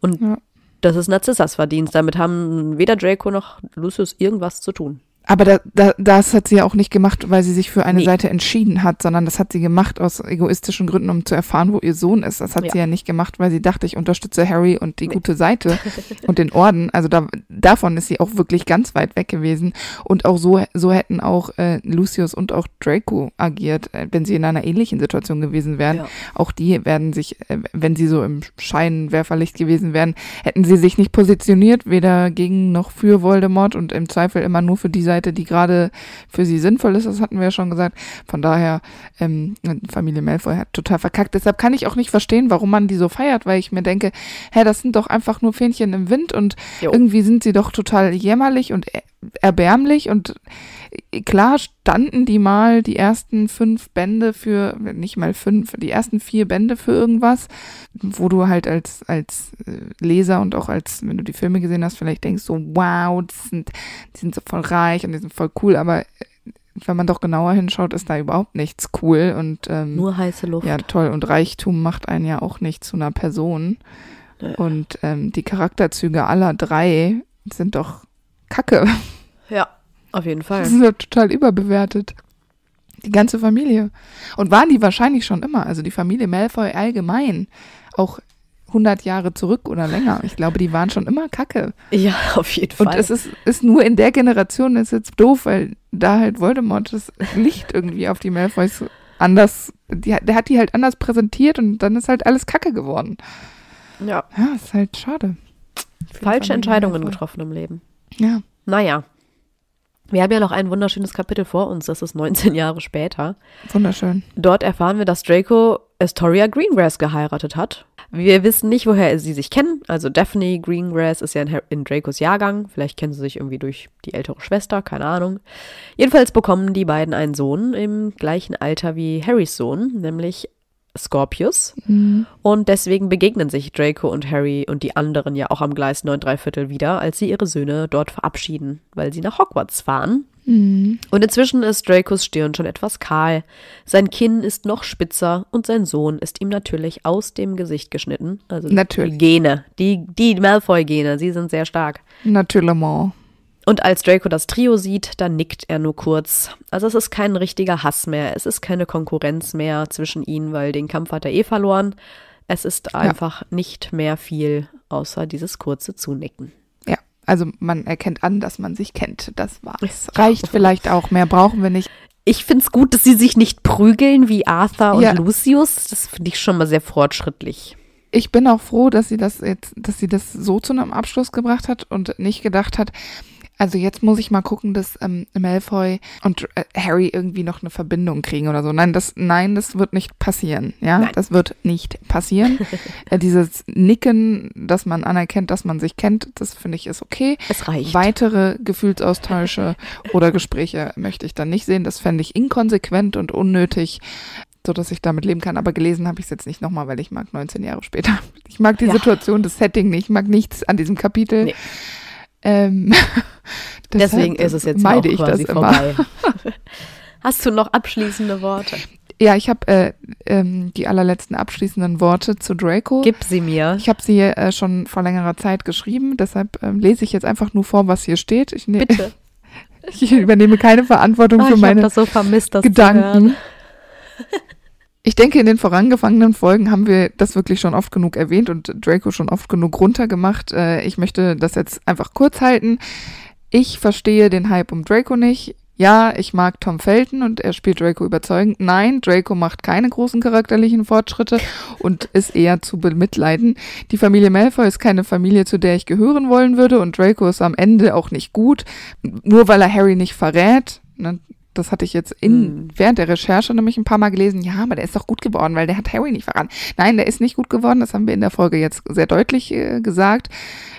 Und ja. das ist Narzissas Verdienst. Damit haben weder Draco noch Lucius irgendwas zu tun.
Aber da, da, das hat sie ja auch nicht gemacht, weil sie sich für eine nee. Seite entschieden hat, sondern das hat sie gemacht aus egoistischen Gründen, um zu erfahren, wo ihr Sohn ist. Das hat ja. sie ja nicht gemacht, weil sie dachte, ich unterstütze Harry und die nee. gute Seite und den Orden. Also da, davon ist sie auch wirklich ganz weit weg gewesen. Und auch so, so hätten auch äh, Lucius und auch Draco agiert, äh, wenn sie in einer ähnlichen Situation gewesen wären. Ja. Auch die werden sich, äh, wenn sie so im Scheinwerferlicht gewesen wären, hätten sie sich nicht positioniert, weder gegen noch für Voldemort und im Zweifel immer nur für die Seite, Seite, die gerade für sie sinnvoll ist, das hatten wir ja schon gesagt. Von daher, ähm, Familie Malfoy hat total verkackt. Deshalb kann ich auch nicht verstehen, warum man die so feiert, weil ich mir denke, hä, das sind doch einfach nur Fähnchen im Wind und jo. irgendwie sind sie doch total jämmerlich und erbärmlich und äh, klar standen die mal die ersten fünf Bände für, nicht mal fünf, die ersten vier Bände für irgendwas, wo du halt als, als äh, Leser und auch als, wenn du die Filme gesehen hast, vielleicht denkst so, wow, die sind, die sind so voll reich und die sind voll cool, aber äh, wenn man doch genauer hinschaut, ist da überhaupt nichts cool und ähm, nur heiße Luft. Ja, toll. Und Reichtum macht einen ja auch nicht zu einer Person. Naja. Und ähm, die Charakterzüge aller drei sind doch Kacke. Ja, auf jeden Fall. Das ist ja total überbewertet. Die ganze Familie. Und waren die wahrscheinlich schon immer. Also die Familie Malfoy allgemein. Auch 100 Jahre zurück oder länger. Ich glaube, die waren schon immer kacke. Ja, auf jeden Fall. Und es ist, ist nur in der Generation ist jetzt doof, weil da halt Voldemort das Licht irgendwie auf die Malfoys anders, die, der hat die halt anders präsentiert und dann ist halt alles kacke geworden. Ja. Ja, ist halt schade. Falsche Entscheidungen Malfoy. getroffen im Leben. Ja.
Naja. Wir haben ja noch ein wunderschönes Kapitel vor uns, das ist 19 Jahre später. Wunderschön. Dort erfahren wir, dass Draco Astoria Greengrass geheiratet hat. Wir wissen nicht, woher sie sich kennen. Also Daphne Greengrass ist ja in, in, Dracos Jahrgang. Vielleicht kennen sie sich irgendwie durch die ältere Schwester, keine Ahnung. Jedenfalls bekommen die beiden einen Sohn im gleichen Alter wie Harrys Sohn, nämlich Scorpius. Mhm. Und deswegen begegnen sich Draco und Harry und die anderen ja auch am Gleis 9 Viertel wieder, als sie ihre Söhne dort verabschieden, weil sie nach Hogwarts fahren. Mhm. Und inzwischen ist Dracos Stirn schon etwas kahl, sein Kinn ist noch spitzer und sein Sohn ist ihm natürlich aus dem Gesicht geschnitten. Also natürlich. Gene, die, die Malfoy-Gene, sie sind sehr stark. Natürlich. Und als Draco das Trio sieht, dann nickt er nur kurz. Also es ist kein richtiger Hass mehr, es ist keine Konkurrenz mehr zwischen ihnen, weil den Kampf hat er eh verloren. Es ist einfach ja. nicht mehr viel, außer dieses kurze Zunicken.
Ja, also man erkennt an, dass man sich kennt. Das war's. Reicht vielleicht auch, mehr brauchen wir nicht. Ich finde es gut, dass sie sich nicht prügeln wie Arthur und ja. Lucius. Das finde
ich schon mal sehr fortschrittlich
ich bin auch froh, dass sie das jetzt, dass sie das so zu einem Abschluss gebracht hat und nicht gedacht hat, also jetzt muss ich mal gucken, dass ähm, Malfoy und äh, Harry irgendwie noch eine Verbindung kriegen oder so. Nein, das, nein, das wird nicht passieren. Ja, nein. das wird nicht passieren. äh, dieses Nicken, dass man anerkennt, dass man sich kennt, das finde ich ist okay. Es reicht. Weitere Gefühlsaustausche oder Gespräche möchte ich dann nicht sehen. Das fände ich inkonsequent und unnötig so dass ich damit leben kann. Aber gelesen habe ich es jetzt nicht nochmal, weil ich mag 19 Jahre später. Ich mag die ja. Situation, das Setting nicht, ich mag nichts an diesem Kapitel. Nee. Ähm, Deswegen ist es jetzt meide auch ich das vorbei. Immer.
Hast du noch abschließende Worte?
Ja, ich habe äh, ähm, die allerletzten abschließenden Worte zu Draco. Gib sie mir. Ich habe sie äh, schon vor längerer Zeit geschrieben, deshalb ähm, lese ich jetzt einfach nur vor, was hier steht. Ich ne Bitte. ich übernehme keine Verantwortung oh, für meine so vermisst, Gedanken. Ich denke, in den vorangefangenen Folgen haben wir das wirklich schon oft genug erwähnt und Draco schon oft genug runtergemacht. Äh, ich möchte das jetzt einfach kurz halten. Ich verstehe den Hype um Draco nicht. Ja, ich mag Tom Felton und er spielt Draco überzeugend. Nein, Draco macht keine großen charakterlichen Fortschritte und ist eher zu bemitleiden. Die Familie Malfoy ist keine Familie, zu der ich gehören wollen würde und Draco ist am Ende auch nicht gut. Nur weil er Harry nicht verrät, ne, das hatte ich jetzt in, mhm. während der Recherche nämlich ein paar Mal gelesen. Ja, aber der ist doch gut geworden, weil der hat Harry nicht verraten. Nein, der ist nicht gut geworden. Das haben wir in der Folge jetzt sehr deutlich äh, gesagt.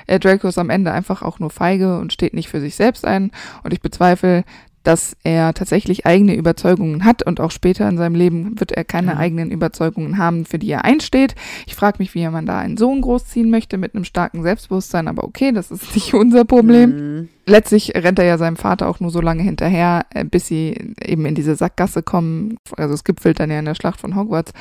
Äh, Draco ist am Ende einfach auch nur feige und steht nicht für sich selbst ein. Und ich bezweifle, dass er tatsächlich eigene Überzeugungen hat und auch später in seinem Leben wird er keine ja. eigenen Überzeugungen haben, für die er einsteht. Ich frage mich, wie man da einen Sohn großziehen möchte mit einem starken Selbstbewusstsein, aber okay, das ist nicht unser Problem. Mhm letztlich rennt er ja seinem Vater auch nur so lange hinterher, äh, bis sie eben in diese Sackgasse kommen. Also es gipfelt dann ja in der Schlacht von Hogwarts.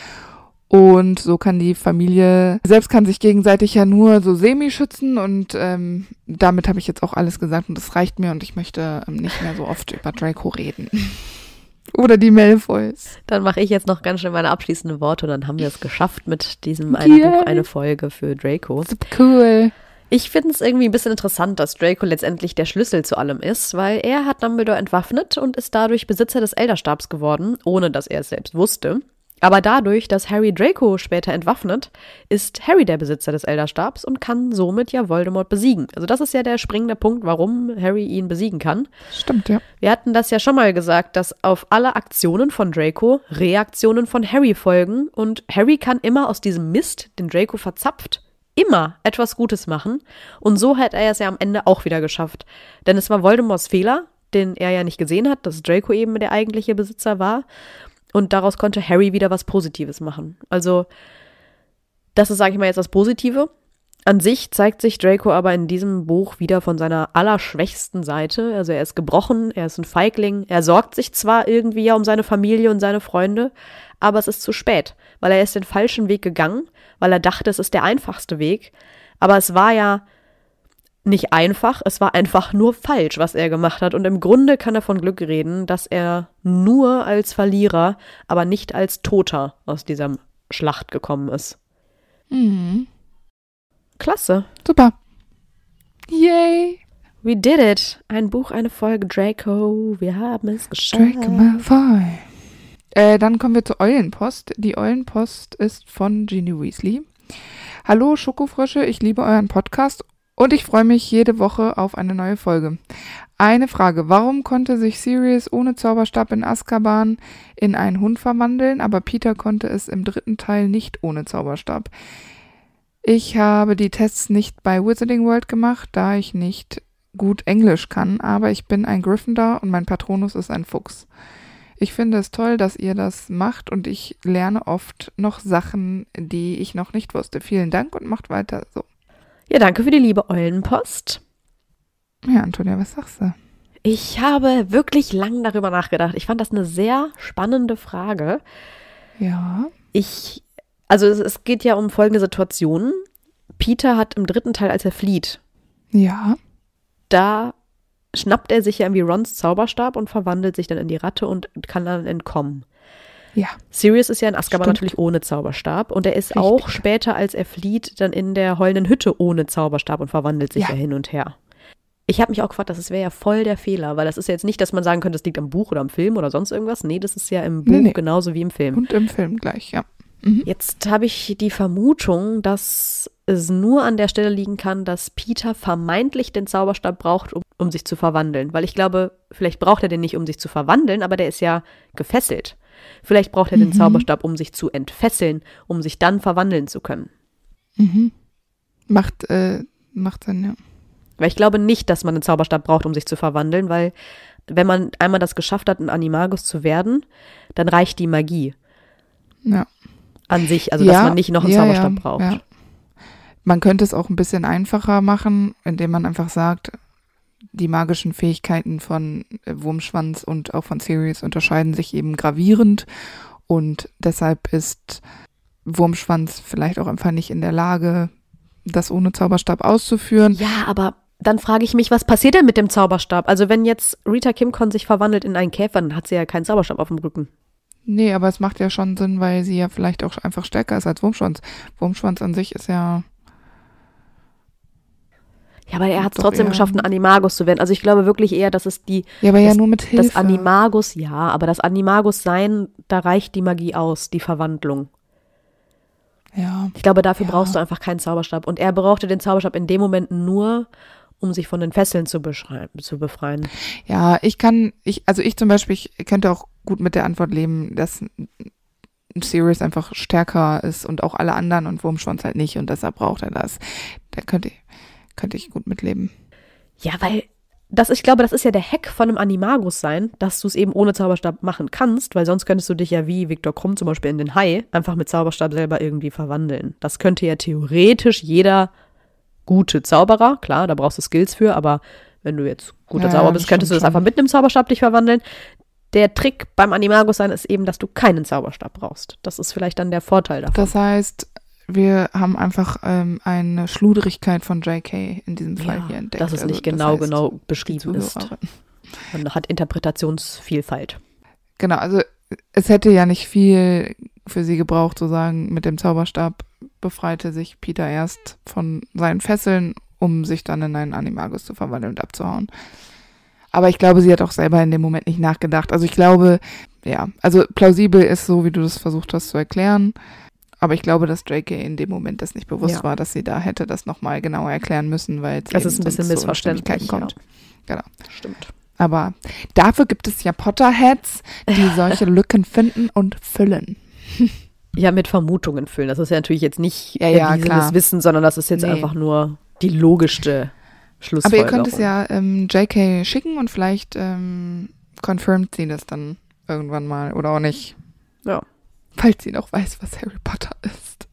Und so kann die Familie selbst kann sich gegenseitig ja nur so semi schützen und ähm, damit habe ich jetzt auch alles gesagt und das reicht mir und ich möchte ähm, nicht mehr so oft über Draco reden.
Oder die Malfoys. Dann mache ich jetzt noch ganz schnell meine abschließenden Worte und dann haben wir es geschafft mit diesem eine yeah. Buch, eine Folge für Draco. Cool. Ich finde es irgendwie ein bisschen interessant, dass Draco letztendlich der Schlüssel zu allem ist, weil er hat Dumbledore entwaffnet und ist dadurch Besitzer des Elderstabs geworden, ohne dass er es selbst wusste. Aber dadurch, dass Harry Draco später entwaffnet, ist Harry der Besitzer des Elderstabs und kann somit ja Voldemort besiegen. Also das ist ja der springende Punkt, warum Harry ihn besiegen kann. Stimmt, ja. Wir hatten das ja schon mal gesagt, dass auf alle Aktionen von Draco Reaktionen von Harry folgen und Harry kann immer aus diesem Mist, den Draco verzapft, immer etwas Gutes machen. Und so hat er es ja am Ende auch wieder geschafft. Denn es war Voldemorts Fehler, den er ja nicht gesehen hat, dass Draco eben der eigentliche Besitzer war. Und daraus konnte Harry wieder was Positives machen. Also, das ist, sage ich mal, jetzt das Positive. An sich zeigt sich Draco aber in diesem Buch wieder von seiner allerschwächsten Seite. Also er ist gebrochen, er ist ein Feigling, er sorgt sich zwar irgendwie ja um seine Familie und seine Freunde, aber es ist zu spät, weil er ist den falschen Weg gegangen weil er dachte, es ist der einfachste Weg. Aber es war ja nicht einfach, es war einfach nur falsch, was er gemacht hat. Und im Grunde kann er von Glück reden, dass er nur als Verlierer, aber nicht als Toter aus dieser Schlacht gekommen ist. Mhm. Klasse. Super.
Yay. We did it. Ein Buch, eine Folge, Draco. Wir haben es geschafft. Draco Malfoy. Äh, dann kommen wir zur Eulenpost. Die Eulenpost ist von Ginny Weasley. Hallo Schokofrösche, ich liebe euren Podcast und ich freue mich jede Woche auf eine neue Folge. Eine Frage, warum konnte sich Sirius ohne Zauberstab in Azkaban in einen Hund verwandeln, aber Peter konnte es im dritten Teil nicht ohne Zauberstab? Ich habe die Tests nicht bei Wizarding World gemacht, da ich nicht gut Englisch kann, aber ich bin ein Gryffindor und mein Patronus ist ein Fuchs. Ich finde es toll, dass ihr das macht und ich lerne oft noch Sachen, die ich noch nicht wusste. Vielen Dank und macht weiter so. Ja, danke für die liebe Eulenpost. Ja, Antonia, was sagst du? Ich habe wirklich lang darüber nachgedacht.
Ich fand das eine sehr spannende Frage. Ja. Ich, also es, es geht ja um folgende Situationen. Peter hat im dritten Teil, als er flieht. Ja. Da schnappt er sich ja irgendwie Rons Zauberstab und verwandelt sich dann in die Ratte und kann dann entkommen. Ja. Sirius ist ja in Azkaban Stimmt. natürlich ohne Zauberstab und er ist Richtig. auch später, als er flieht, dann in der heulenden Hütte ohne Zauberstab und verwandelt sich ja, ja hin und her. Ich habe mich auch gefragt, das wäre ja voll der Fehler, weil das ist ja jetzt nicht, dass man sagen könnte, das liegt am Buch oder am Film oder sonst irgendwas. Nee, das ist ja im Buch nee, nee. genauso wie im Film. Und im Film gleich, ja. Mhm. Jetzt habe ich die Vermutung, dass es nur an der Stelle liegen kann, dass Peter vermeintlich den Zauberstab braucht, um, um sich zu verwandeln. Weil ich glaube, vielleicht braucht er den nicht, um sich zu verwandeln, aber der ist ja gefesselt. Vielleicht braucht er mhm. den Zauberstab, um sich zu entfesseln, um sich dann verwandeln zu können.
Mhm. Macht, äh, macht Sinn, ja.
Weil ich glaube nicht, dass man einen Zauberstab braucht, um sich zu verwandeln, weil wenn man einmal das geschafft hat, ein Animagus zu werden, dann reicht die Magie. Ja an sich, also ja, dass man nicht noch einen ja, Zauberstab ja, braucht.
Man könnte es auch ein bisschen einfacher machen, indem man einfach sagt, die magischen Fähigkeiten von äh, Wurmschwanz und auch von Sirius unterscheiden sich eben gravierend und deshalb ist Wurmschwanz vielleicht auch einfach nicht in der Lage, das ohne Zauberstab auszuführen. Ja, aber
dann frage ich mich, was passiert denn mit dem Zauberstab? Also wenn jetzt Rita Kimcon sich verwandelt in einen Käfer, dann hat sie ja keinen Zauberstab auf dem Rücken.
Nee, aber es macht ja schon Sinn, weil sie ja vielleicht auch einfach stärker ist als Wurmschwanz. Wurmschwanz an sich ist ja. Ja, aber
er hat es trotzdem geschafft, ein Animagus zu werden. Also ich glaube wirklich eher, dass es die. Ja, aber das, ja nur mit Hilfe. Das
Animagus,
ja, aber das Animagus-Sein, da reicht die Magie aus, die Verwandlung. Ja. Ich glaube, dafür ja. brauchst du einfach keinen Zauberstab. Und er brauchte den Zauberstab in dem Moment nur, um sich von den Fesseln zu, zu befreien.
Ja, ich kann, ich, also ich zum Beispiel, ich könnte auch gut mit der Antwort leben, dass Sirius einfach stärker ist und auch alle anderen und Wurmschwanz halt nicht und deshalb braucht er das. Da könnte, könnte ich gut mitleben.
Ja, weil das, ich glaube, das ist ja der Hack von einem Animagus sein, dass du es eben ohne Zauberstab machen kannst, weil sonst könntest du dich ja wie Viktor Krumm zum Beispiel in den Hai einfach mit Zauberstab selber irgendwie verwandeln. Das könnte ja theoretisch jeder gute Zauberer, klar, da brauchst du Skills für, aber wenn du jetzt guter ja, Zauberer bist, könntest du das einfach mit einem Zauberstab dich verwandeln der Trick beim Animagus sein ist eben, dass du keinen Zauberstab brauchst. Das ist vielleicht dann der Vorteil davon. Das
heißt, wir haben einfach ähm, eine Schluderigkeit von JK in diesem Fall ja, hier entdeckt. Dass es nicht also, genau, das heißt, genau beschrieben ist. Man hat Interpretationsvielfalt. Genau, also es hätte ja nicht viel für sie gebraucht, zu sagen, mit dem Zauberstab befreite sich Peter erst von seinen Fesseln, um sich dann in einen Animagus zu verwandeln und abzuhauen. Aber ich glaube, sie hat auch selber in dem Moment nicht nachgedacht. Also ich glaube, ja, also plausibel ist so, wie du das versucht hast zu erklären. Aber ich glaube, dass Drake in dem Moment das nicht bewusst ja. war, dass sie da hätte das nochmal genauer erklären müssen, weil es ein bisschen Missverständlichkeiten kommt. Ja. Genau. Stimmt. Aber dafür gibt es ja Potterheads, die solche Lücken finden und füllen.
Ja, mit Vermutungen füllen. Das ist ja natürlich jetzt nicht ja, ja, erwiesenes klar. Wissen, sondern das ist jetzt nee. einfach nur die logischste aber ihr könnt es ja
ähm, JK schicken und vielleicht ähm, confirmt sie das dann irgendwann mal oder auch nicht. Ja. Falls sie noch weiß, was Harry Potter ist.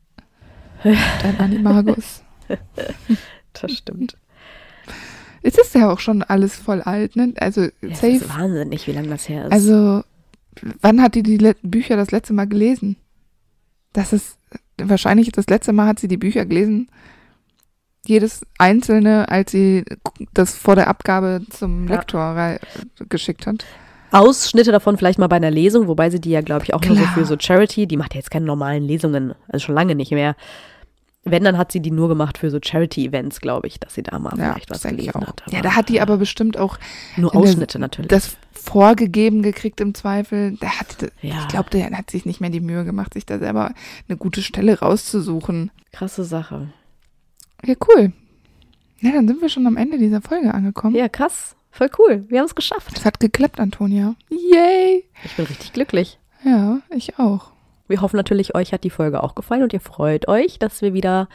Dein Animagus. das stimmt. Es ist ja auch schon alles voll alt, ne? Also ja, safe. Das ist wahnsinnig, wie lange das her ist. Also, wann hat die die Bücher das letzte Mal gelesen? Das ist wahrscheinlich das letzte Mal hat sie die Bücher gelesen, jedes einzelne, als sie das vor der Abgabe zum ja. Lektor geschickt hat. Ausschnitte
davon vielleicht mal bei einer Lesung, wobei sie die ja, glaube ich, auch Klar. nur so für so Charity, die macht ja jetzt keine normalen Lesungen, also schon lange nicht mehr. Wenn, dann hat sie die nur gemacht für so Charity-Events, glaube ich, dass sie da mal ja, vielleicht was gelesen
hat. ja, da hat die aber bestimmt auch nur Ausschnitte natürlich. Das vorgegeben gekriegt im Zweifel. Der hat, ja. Ich glaube, der hat sich nicht mehr die Mühe gemacht, sich da selber eine gute Stelle rauszusuchen. Krasse Sache. Ja, cool. Ja, dann sind wir schon am Ende dieser Folge angekommen. Ja, krass. Voll cool. Wir haben es geschafft. Es hat geklappt, Antonia. Yay! Ich
bin richtig glücklich.
Ja, ich auch.
Wir hoffen natürlich, euch hat die Folge auch gefallen und ihr freut euch, dass wir wieder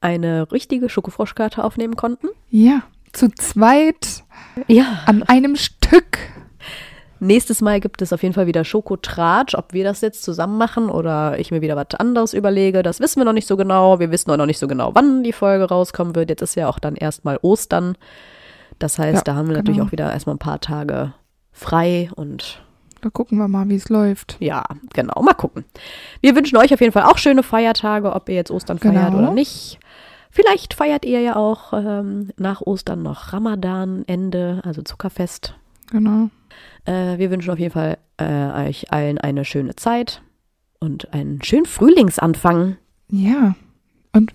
eine richtige Schokofroschkarte aufnehmen konnten.
Ja, zu zweit. Ja. An einem Stück. Nächstes Mal
gibt es auf jeden Fall wieder Schokotratsch. Ob wir das jetzt zusammen machen oder ich mir wieder was anderes überlege, das wissen wir noch nicht so genau. Wir wissen auch noch nicht so genau, wann die Folge rauskommen wird. Jetzt ist ja auch dann erstmal Ostern. Das heißt, ja, da haben wir genau. natürlich auch wieder erstmal ein paar Tage frei und da gucken wir mal, wie es läuft. Ja, genau, mal gucken. Wir wünschen euch auf jeden Fall auch schöne Feiertage, ob ihr jetzt Ostern genau. feiert oder nicht. Vielleicht feiert ihr ja auch ähm, nach Ostern noch Ramadan, Ende, also Zuckerfest. Genau. Äh, wir wünschen auf jeden Fall äh, euch allen eine schöne Zeit und einen schönen Frühlingsanfang.
Ja, und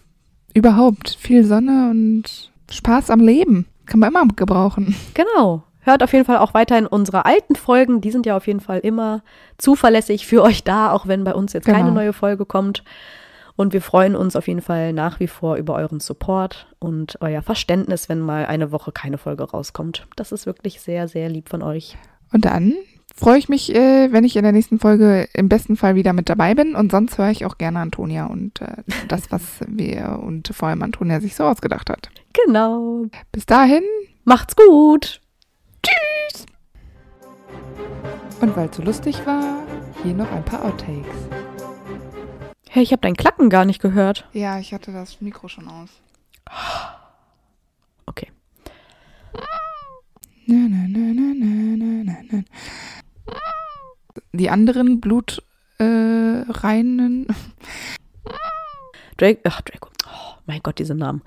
überhaupt viel Sonne und Spaß am Leben. Kann man immer gebrauchen.
Genau. Hört auf jeden Fall auch weiterhin unsere alten Folgen. Die sind ja auf jeden Fall immer zuverlässig für euch da, auch wenn bei uns jetzt genau. keine neue Folge kommt. Und wir freuen uns auf jeden Fall nach wie vor über euren Support und euer Verständnis, wenn mal eine Woche keine Folge rauskommt. Das ist wirklich sehr, sehr lieb von euch.
Und dann freue ich mich, äh, wenn ich in der nächsten Folge im besten Fall wieder mit dabei bin. Und sonst höre ich auch gerne Antonia und äh, das, was wir und vor allem Antonia sich so ausgedacht hat.
Genau. Bis
dahin. Macht's gut. Tschüss. Und weil es so lustig war, hier noch ein paar Outtakes. Hey, ich habe dein Klacken
gar nicht gehört.
Ja, ich hatte das Mikro schon aus. Oh. Na, na, na, na, na, na, na. na. Die anderen Blutreinen. Äh,
Drake, ach, Draco. Oh, mein Gott, diese Namen.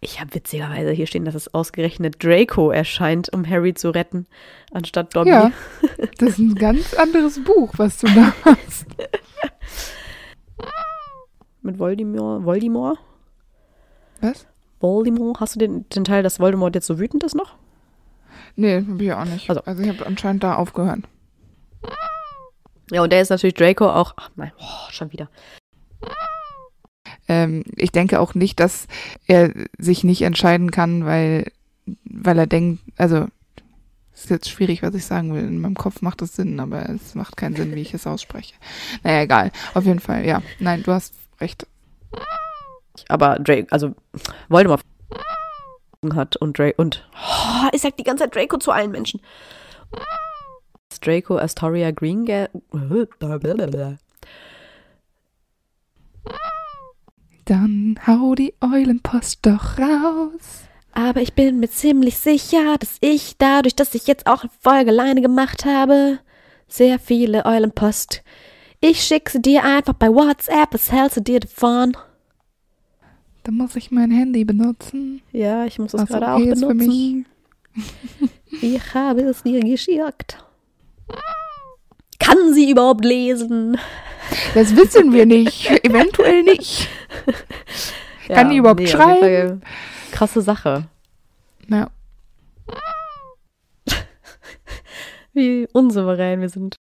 Ich habe witzigerweise hier stehen, dass es ausgerechnet Draco erscheint, um Harry zu retten, anstatt Dobby. Ja,
das ist ein ganz anderes Buch, was du da hast.
Mit Voldemort. Voldemort? Was? Voldemort. Hast du den, den Teil, dass Voldemort jetzt so wütend ist noch? Nee, hab ich auch nicht. Also, also ich habe anscheinend da
aufgehört. Ja, und der ist natürlich Draco auch. Ach nein, oh, schon wieder. Ähm, ich denke auch nicht, dass er sich nicht entscheiden kann, weil, weil er denkt, also es ist jetzt schwierig, was ich sagen will. In meinem Kopf macht das Sinn, aber es macht keinen Sinn, wie ich es ausspreche. Naja, egal. Auf jeden Fall, ja. Nein, du hast recht.
Aber Draco, also Voldemort hat und Draco und oh, ich sag die ganze Zeit Draco zu allen Menschen. Draco Astoria Green
Dann hau die Eulenpost doch raus.
Aber ich bin mir ziemlich sicher, dass ich dadurch, dass ich jetzt auch eine Folge alleine gemacht habe, sehr viele Eulenpost. Ich schicke sie dir einfach bei WhatsApp, was hältst du dir davon? Dann muss ich mein Handy benutzen. Ja, ich muss es gerade okay auch benutzen. ich habe es dir geschickt. Kann sie überhaupt lesen? Das wissen wir nicht. Eventuell nicht. Ja, Kann die überhaupt nee, schreiben? Krasse Sache. Ja. Wie unsouverän wir sind.